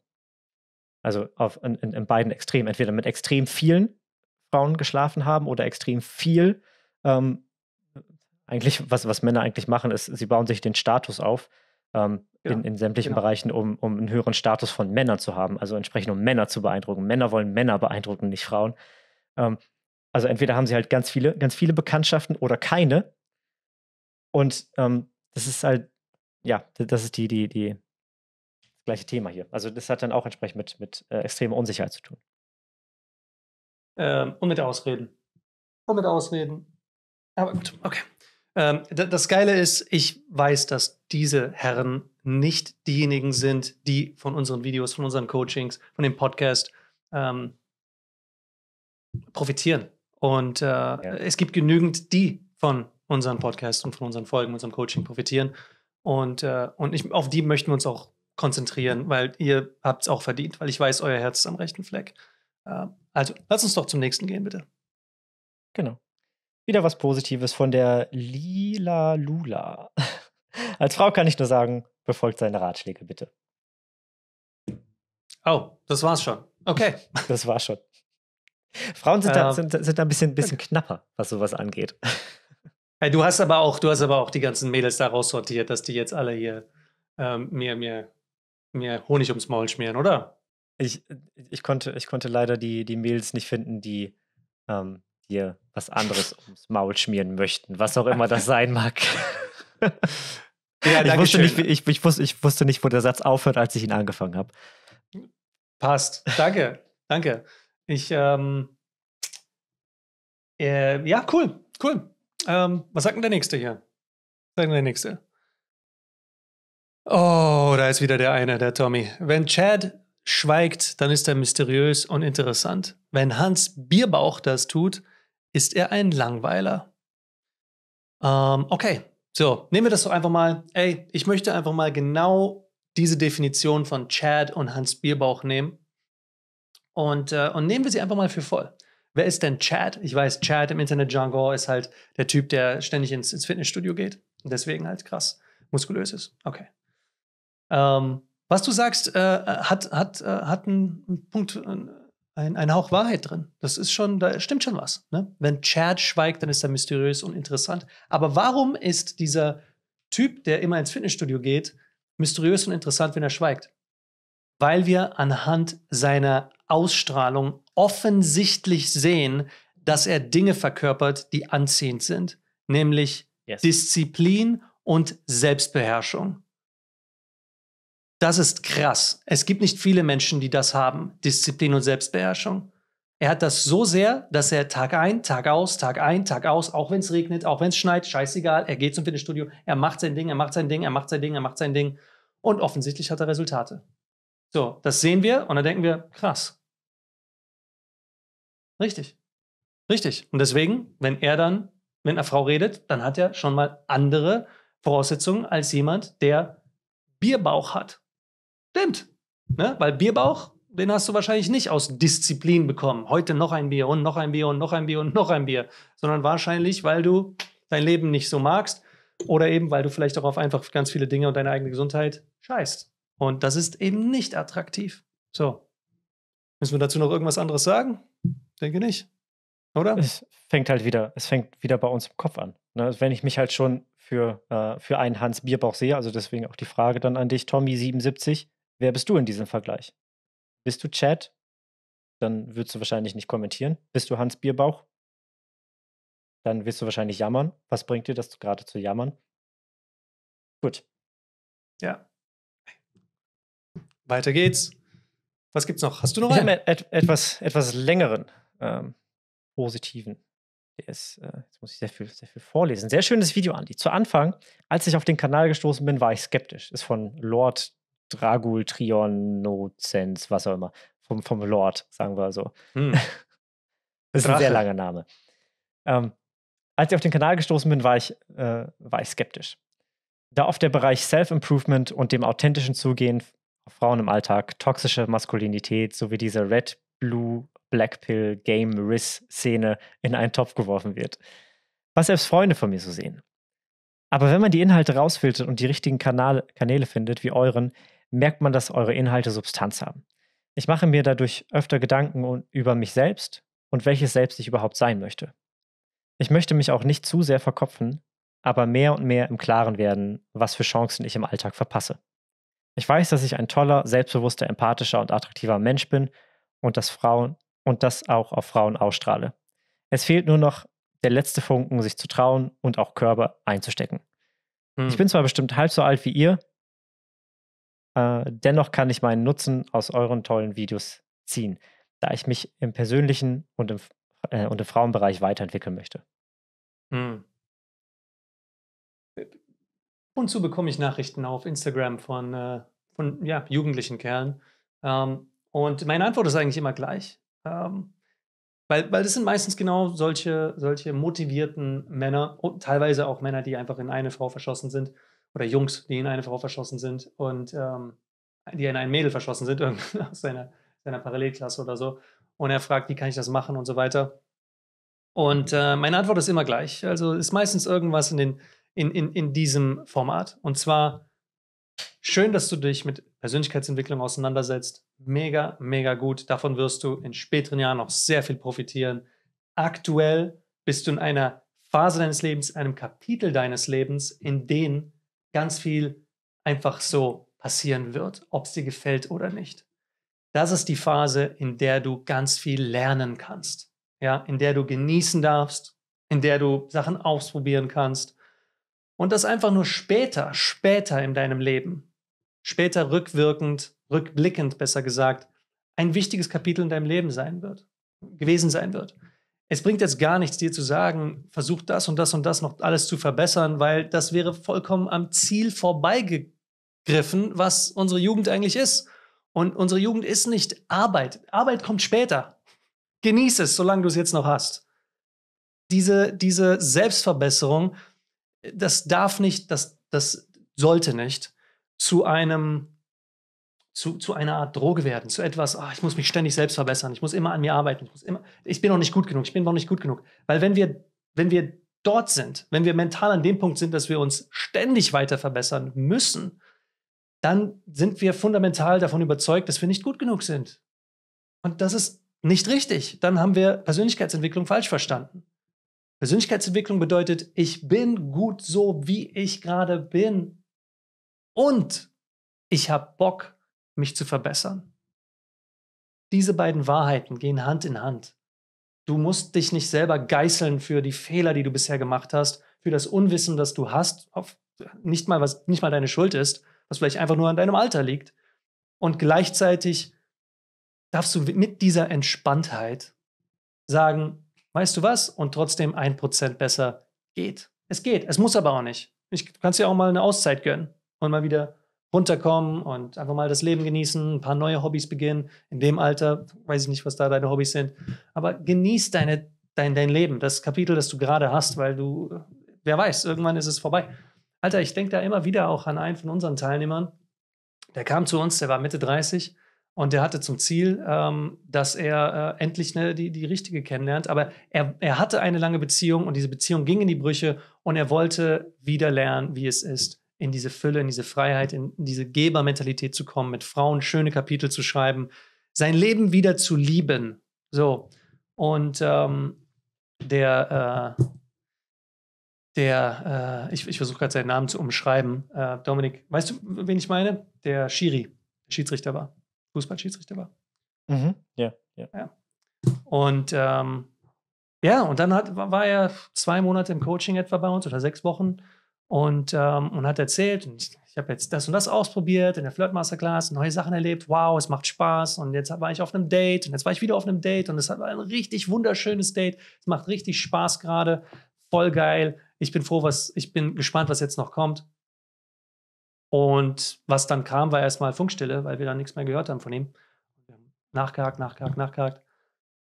Also auf, in, in beiden Extremen, entweder mit extrem vielen Frauen geschlafen haben oder extrem viel. Ähm, eigentlich, was, was Männer eigentlich machen, ist, sie bauen sich den Status auf ähm, ja, in, in, sämtlichen genau. Bereichen, um, um einen höheren Status von Männern zu haben. Also entsprechend, um Männer zu beeindrucken. Männer wollen Männer beeindrucken, nicht Frauen. Ähm, also entweder haben sie halt ganz viele, ganz viele Bekanntschaften oder keine. Und ähm, das ist halt, ja, das ist die, die, die das gleiche Thema hier. Also das hat dann auch entsprechend mit, mit äh, extremer Unsicherheit zu tun. Ähm, und mit Ausreden. Und mit Ausreden. Aber gut, okay. Ähm, das Geile ist, ich weiß, dass diese Herren nicht diejenigen sind, die von unseren Videos, von unseren Coachings, von dem Podcast ähm, profitieren. Und äh, ja. es gibt genügend, die von unseren Podcasts und von unseren Folgen, unserem Coaching profitieren. Und, äh, und ich, auf die möchten wir uns auch konzentrieren, weil ihr habt es auch verdient, weil ich weiß, euer Herz ist am rechten Fleck. Äh, also, lass uns doch zum nächsten gehen, bitte. Genau. Wieder was Positives von der Lila Lula. Als Frau kann ich nur sagen, befolgt seine Ratschläge bitte. Oh, das war's schon. Okay. Das war's schon. Frauen sind, ähm, da, sind, sind da ein bisschen, bisschen knapper, was sowas angeht. Hey, du hast aber auch, du hast aber auch die ganzen Mädels da raussortiert, dass die jetzt alle hier ähm, mir, mir, mir Honig ums Maul schmieren, oder? Ich, ich, konnte, ich konnte leider die, die Mädels nicht finden, die ähm, dir was anderes ums Maul schmieren möchten, was auch immer das sein mag. ja, ich, wusste nicht, ich, ich, wusste, ich wusste nicht, wo der Satz aufhört, als ich ihn angefangen habe. Passt. Danke. danke. Ich, ähm, äh, ja, cool, cool. Ähm, was sagt denn der Nächste hier? Was sagt denn der Nächste? Oh, da ist wieder der eine, der Tommy. Wenn Chad schweigt, dann ist er mysteriös und interessant. Wenn Hans Bierbauch das tut, ist er ein Langweiler. Ähm, okay, so, nehmen wir das doch einfach mal. Ey, ich möchte einfach mal genau diese Definition von Chad und Hans Bierbauch nehmen und, äh, und nehmen wir sie einfach mal für voll. Wer ist denn Chad? Ich weiß, Chad im internet jungle ist halt der Typ, der ständig ins, ins Fitnessstudio geht und deswegen halt krass muskulös ist. Okay. Ähm, was du sagst, äh, hat, hat, äh, hat einen Punkt, ein, ein Hauch Wahrheit drin. Das ist schon, da stimmt schon was. Ne? Wenn Chad schweigt, dann ist er mysteriös und interessant. Aber warum ist dieser Typ, der immer ins Fitnessstudio geht, mysteriös und interessant, wenn er schweigt? weil wir anhand seiner Ausstrahlung offensichtlich sehen, dass er Dinge verkörpert, die anziehend sind, nämlich yes. Disziplin und Selbstbeherrschung. Das ist krass. Es gibt nicht viele Menschen, die das haben, Disziplin und Selbstbeherrschung. Er hat das so sehr, dass er Tag ein, Tag aus, Tag ein, Tag aus, auch wenn es regnet, auch wenn es schneit, scheißegal, er geht zum Fitnessstudio, er macht sein Ding, er macht sein Ding, er macht sein Ding, er macht sein Ding. Und offensichtlich hat er Resultate. So, das sehen wir und dann denken wir, krass. Richtig. Richtig. Und deswegen, wenn er dann mit einer Frau redet, dann hat er schon mal andere Voraussetzungen als jemand, der Bierbauch hat. Stimmt. Ne? Weil Bierbauch, den hast du wahrscheinlich nicht aus Disziplin bekommen. Heute noch ein Bier und noch ein Bier und noch ein Bier und noch ein Bier. Sondern wahrscheinlich, weil du dein Leben nicht so magst oder eben, weil du vielleicht auch auf einfach ganz viele Dinge und deine eigene Gesundheit scheißt. Und das ist eben nicht attraktiv. So. Müssen wir dazu noch irgendwas anderes sagen? Denke nicht. Oder? Es fängt halt wieder, es fängt wieder bei uns im Kopf an. Ne? Also wenn ich mich halt schon für, äh, für einen Hans Bierbauch sehe, also deswegen auch die Frage dann an dich, Tommy77, wer bist du in diesem Vergleich? Bist du Chad? Dann würdest du wahrscheinlich nicht kommentieren. Bist du Hans Bierbauch? Dann wirst du wahrscheinlich jammern. Was bringt dir das gerade zu jammern? Gut. Ja, weiter geht's. Was gibt's noch? Hast du noch ich einen? Et etwas, etwas längeren ähm, positiven. Der ist, äh, jetzt muss ich sehr viel, sehr viel vorlesen. Sehr schönes Video, Andi. Zu Anfang, als ich auf den Kanal gestoßen bin, war ich skeptisch. Ist von Lord Dragul Trion Nozens, was auch immer. Vom, vom Lord, sagen wir so. Hm. das ist ein sehr langer Name. Ähm, als ich auf den Kanal gestoßen bin, war ich, äh, war ich skeptisch. Da oft der Bereich Self-Improvement und dem authentischen Zugehen Frauen im Alltag, toxische Maskulinität sowie diese Red, Blue, Black Pill, Game, Riss-Szene in einen Topf geworfen wird. Was selbst Freunde von mir so sehen. Aber wenn man die Inhalte rausfiltert und die richtigen Kanale, Kanäle findet, wie euren, merkt man, dass eure Inhalte Substanz haben. Ich mache mir dadurch öfter Gedanken über mich selbst und welches Selbst ich überhaupt sein möchte. Ich möchte mich auch nicht zu sehr verkopfen, aber mehr und mehr im Klaren werden, was für Chancen ich im Alltag verpasse. Ich weiß, dass ich ein toller, selbstbewusster, empathischer und attraktiver Mensch bin und das Frauen und das auch auf Frauen ausstrahle. Es fehlt nur noch der letzte Funken, sich zu trauen und auch Körper einzustecken. Hm. Ich bin zwar bestimmt halb so alt wie ihr, äh, dennoch kann ich meinen Nutzen aus euren tollen Videos ziehen, da ich mich im persönlichen und im, äh, und im Frauenbereich weiterentwickeln möchte. Hm und zu bekomme ich Nachrichten auf Instagram von, äh, von ja, jugendlichen Kerlen. Ähm, und meine Antwort ist eigentlich immer gleich. Ähm, weil, weil das sind meistens genau solche, solche motivierten Männer und teilweise auch Männer, die einfach in eine Frau verschossen sind oder Jungs, die in eine Frau verschossen sind und ähm, die in ein Mädel verschossen sind, aus seiner, seiner Parallelklasse oder so. Und er fragt, wie kann ich das machen und so weiter. Und äh, meine Antwort ist immer gleich. Also ist meistens irgendwas in den in, in, in diesem Format. Und zwar schön, dass du dich mit Persönlichkeitsentwicklung auseinandersetzt. Mega, mega gut. Davon wirst du in späteren Jahren noch sehr viel profitieren. Aktuell bist du in einer Phase deines Lebens, einem Kapitel deines Lebens, in dem ganz viel einfach so passieren wird, ob es dir gefällt oder nicht. Das ist die Phase, in der du ganz viel lernen kannst, ja, in der du genießen darfst, in der du Sachen ausprobieren kannst, und das einfach nur später, später in deinem Leben, später rückwirkend, rückblickend besser gesagt, ein wichtiges Kapitel in deinem Leben sein wird, gewesen sein wird. Es bringt jetzt gar nichts, dir zu sagen, versuch das und das und das noch alles zu verbessern, weil das wäre vollkommen am Ziel vorbeigegriffen, was unsere Jugend eigentlich ist. Und unsere Jugend ist nicht Arbeit. Arbeit kommt später. Genieß es, solange du es jetzt noch hast. Diese, diese Selbstverbesserung, das darf nicht, das, das sollte nicht zu einem zu, zu einer Art Droge werden, zu etwas, ach, ich muss mich ständig selbst verbessern, ich muss immer an mir arbeiten, ich, muss immer, ich bin noch nicht gut genug, ich bin noch nicht gut genug. Weil wenn wir, wenn wir dort sind, wenn wir mental an dem Punkt sind, dass wir uns ständig weiter verbessern müssen, dann sind wir fundamental davon überzeugt, dass wir nicht gut genug sind. Und das ist nicht richtig. Dann haben wir Persönlichkeitsentwicklung falsch verstanden. Persönlichkeitsentwicklung bedeutet, ich bin gut so, wie ich gerade bin. Und ich habe Bock, mich zu verbessern. Diese beiden Wahrheiten gehen Hand in Hand. Du musst dich nicht selber geißeln für die Fehler, die du bisher gemacht hast, für das Unwissen, das du hast, auf nicht mal was nicht mal deine Schuld ist, was vielleicht einfach nur an deinem Alter liegt. Und gleichzeitig darfst du mit dieser Entspanntheit sagen, weißt du was, und trotzdem ein Prozent besser geht. Es geht, es muss aber auch nicht. Ich, du kannst dir auch mal eine Auszeit gönnen und mal wieder runterkommen und einfach mal das Leben genießen, ein paar neue Hobbys beginnen. In dem Alter weiß ich nicht, was da deine Hobbys sind, aber genieß deine, dein, dein Leben, das Kapitel, das du gerade hast, weil du, wer weiß, irgendwann ist es vorbei. Alter, ich denke da immer wieder auch an einen von unseren Teilnehmern, der kam zu uns, der war Mitte 30 und er hatte zum Ziel, ähm, dass er äh, endlich ne, die, die Richtige kennenlernt. Aber er, er hatte eine lange Beziehung und diese Beziehung ging in die Brüche und er wollte wieder lernen, wie es ist, in diese Fülle, in diese Freiheit, in, in diese Gebermentalität zu kommen, mit Frauen schöne Kapitel zu schreiben, sein Leben wieder zu lieben. So. Und ähm, der, äh, der, äh, ich, ich versuche gerade seinen Namen zu umschreiben. Äh, Dominik, weißt du, wen ich meine? Der Schiri, der Schiedsrichter war. Fußballschiedsrichter war. Mhm. Ja, ja. ja. Und ähm, ja, und dann hat, war er zwei Monate im Coaching etwa bei uns oder sechs Wochen und, ähm, und hat erzählt, und ich, ich habe jetzt das und das ausprobiert in der Flirtmasterclass, neue Sachen erlebt, wow, es macht Spaß und jetzt war ich auf einem Date und jetzt war ich wieder auf einem Date und es war ein richtig wunderschönes Date, es macht richtig Spaß gerade, voll geil, ich bin froh, was, ich bin gespannt, was jetzt noch kommt und was dann kam, war erstmal Funkstille, weil wir dann nichts mehr gehört haben von ihm. Wir haben nachgehakt, nachgehakt, nachgehakt.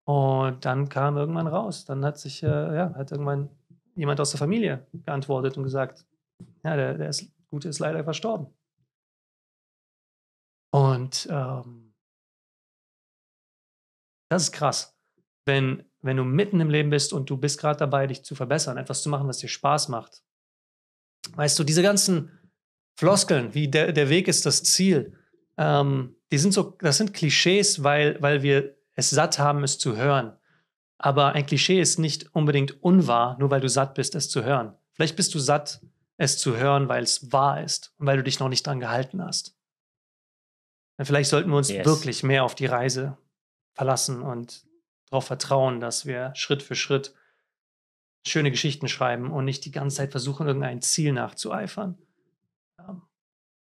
Und dann kam irgendwann raus. Dann hat sich, äh, ja, hat irgendwann jemand aus der Familie geantwortet und gesagt, ja, der, der ist, Gute ist leider verstorben. Und ähm, das ist krass, wenn, wenn du mitten im Leben bist und du bist gerade dabei, dich zu verbessern, etwas zu machen, was dir Spaß macht. Weißt du, diese ganzen Floskeln wie der, der Weg ist das Ziel, ähm, die sind so, das sind Klischees, weil, weil wir es satt haben, es zu hören. Aber ein Klischee ist nicht unbedingt unwahr, nur weil du satt bist, es zu hören. Vielleicht bist du satt, es zu hören, weil es wahr ist und weil du dich noch nicht dran gehalten hast. Dann vielleicht sollten wir uns yes. wirklich mehr auf die Reise verlassen und darauf vertrauen, dass wir Schritt für Schritt schöne Geschichten schreiben und nicht die ganze Zeit versuchen, irgendein Ziel nachzueifern. Ähm,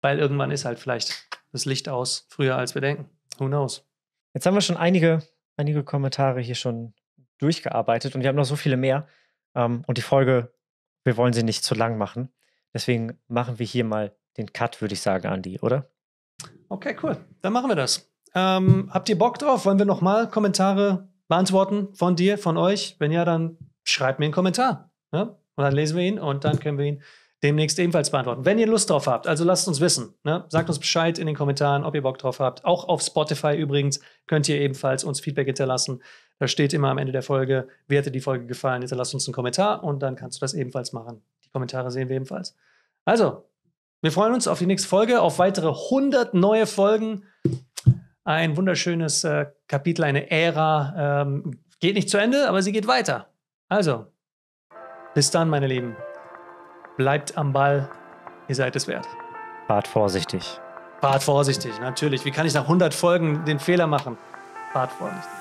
weil irgendwann ist halt vielleicht das Licht aus, früher als wir denken. Who knows? Jetzt haben wir schon einige, einige Kommentare hier schon durchgearbeitet und wir haben noch so viele mehr. Ähm, und die Folge, wir wollen sie nicht zu lang machen. Deswegen machen wir hier mal den Cut, würde ich sagen, Andi, oder? Okay, cool. Dann machen wir das. Ähm, habt ihr Bock drauf? Wollen wir nochmal Kommentare beantworten von dir, von euch? Wenn ja, dann schreibt mir einen Kommentar. Ne? Und dann lesen wir ihn und dann können wir ihn demnächst ebenfalls beantworten. Wenn ihr Lust drauf habt, also lasst uns wissen. Ne? Sagt uns Bescheid in den Kommentaren, ob ihr Bock drauf habt. Auch auf Spotify übrigens könnt ihr ebenfalls uns Feedback hinterlassen. Da steht immer am Ende der Folge, wie hat dir die Folge gefallen? Hinterlasst uns einen Kommentar und dann kannst du das ebenfalls machen. Die Kommentare sehen wir ebenfalls. Also, wir freuen uns auf die nächste Folge, auf weitere 100 neue Folgen. Ein wunderschönes äh, Kapitel, eine Ära. Ähm, geht nicht zu Ende, aber sie geht weiter. Also, bis dann, meine Lieben. Bleibt am Ball, ihr seid es wert. Bart vorsichtig. Bart vorsichtig, natürlich. Wie kann ich nach 100 Folgen den Fehler machen? Bart vorsichtig.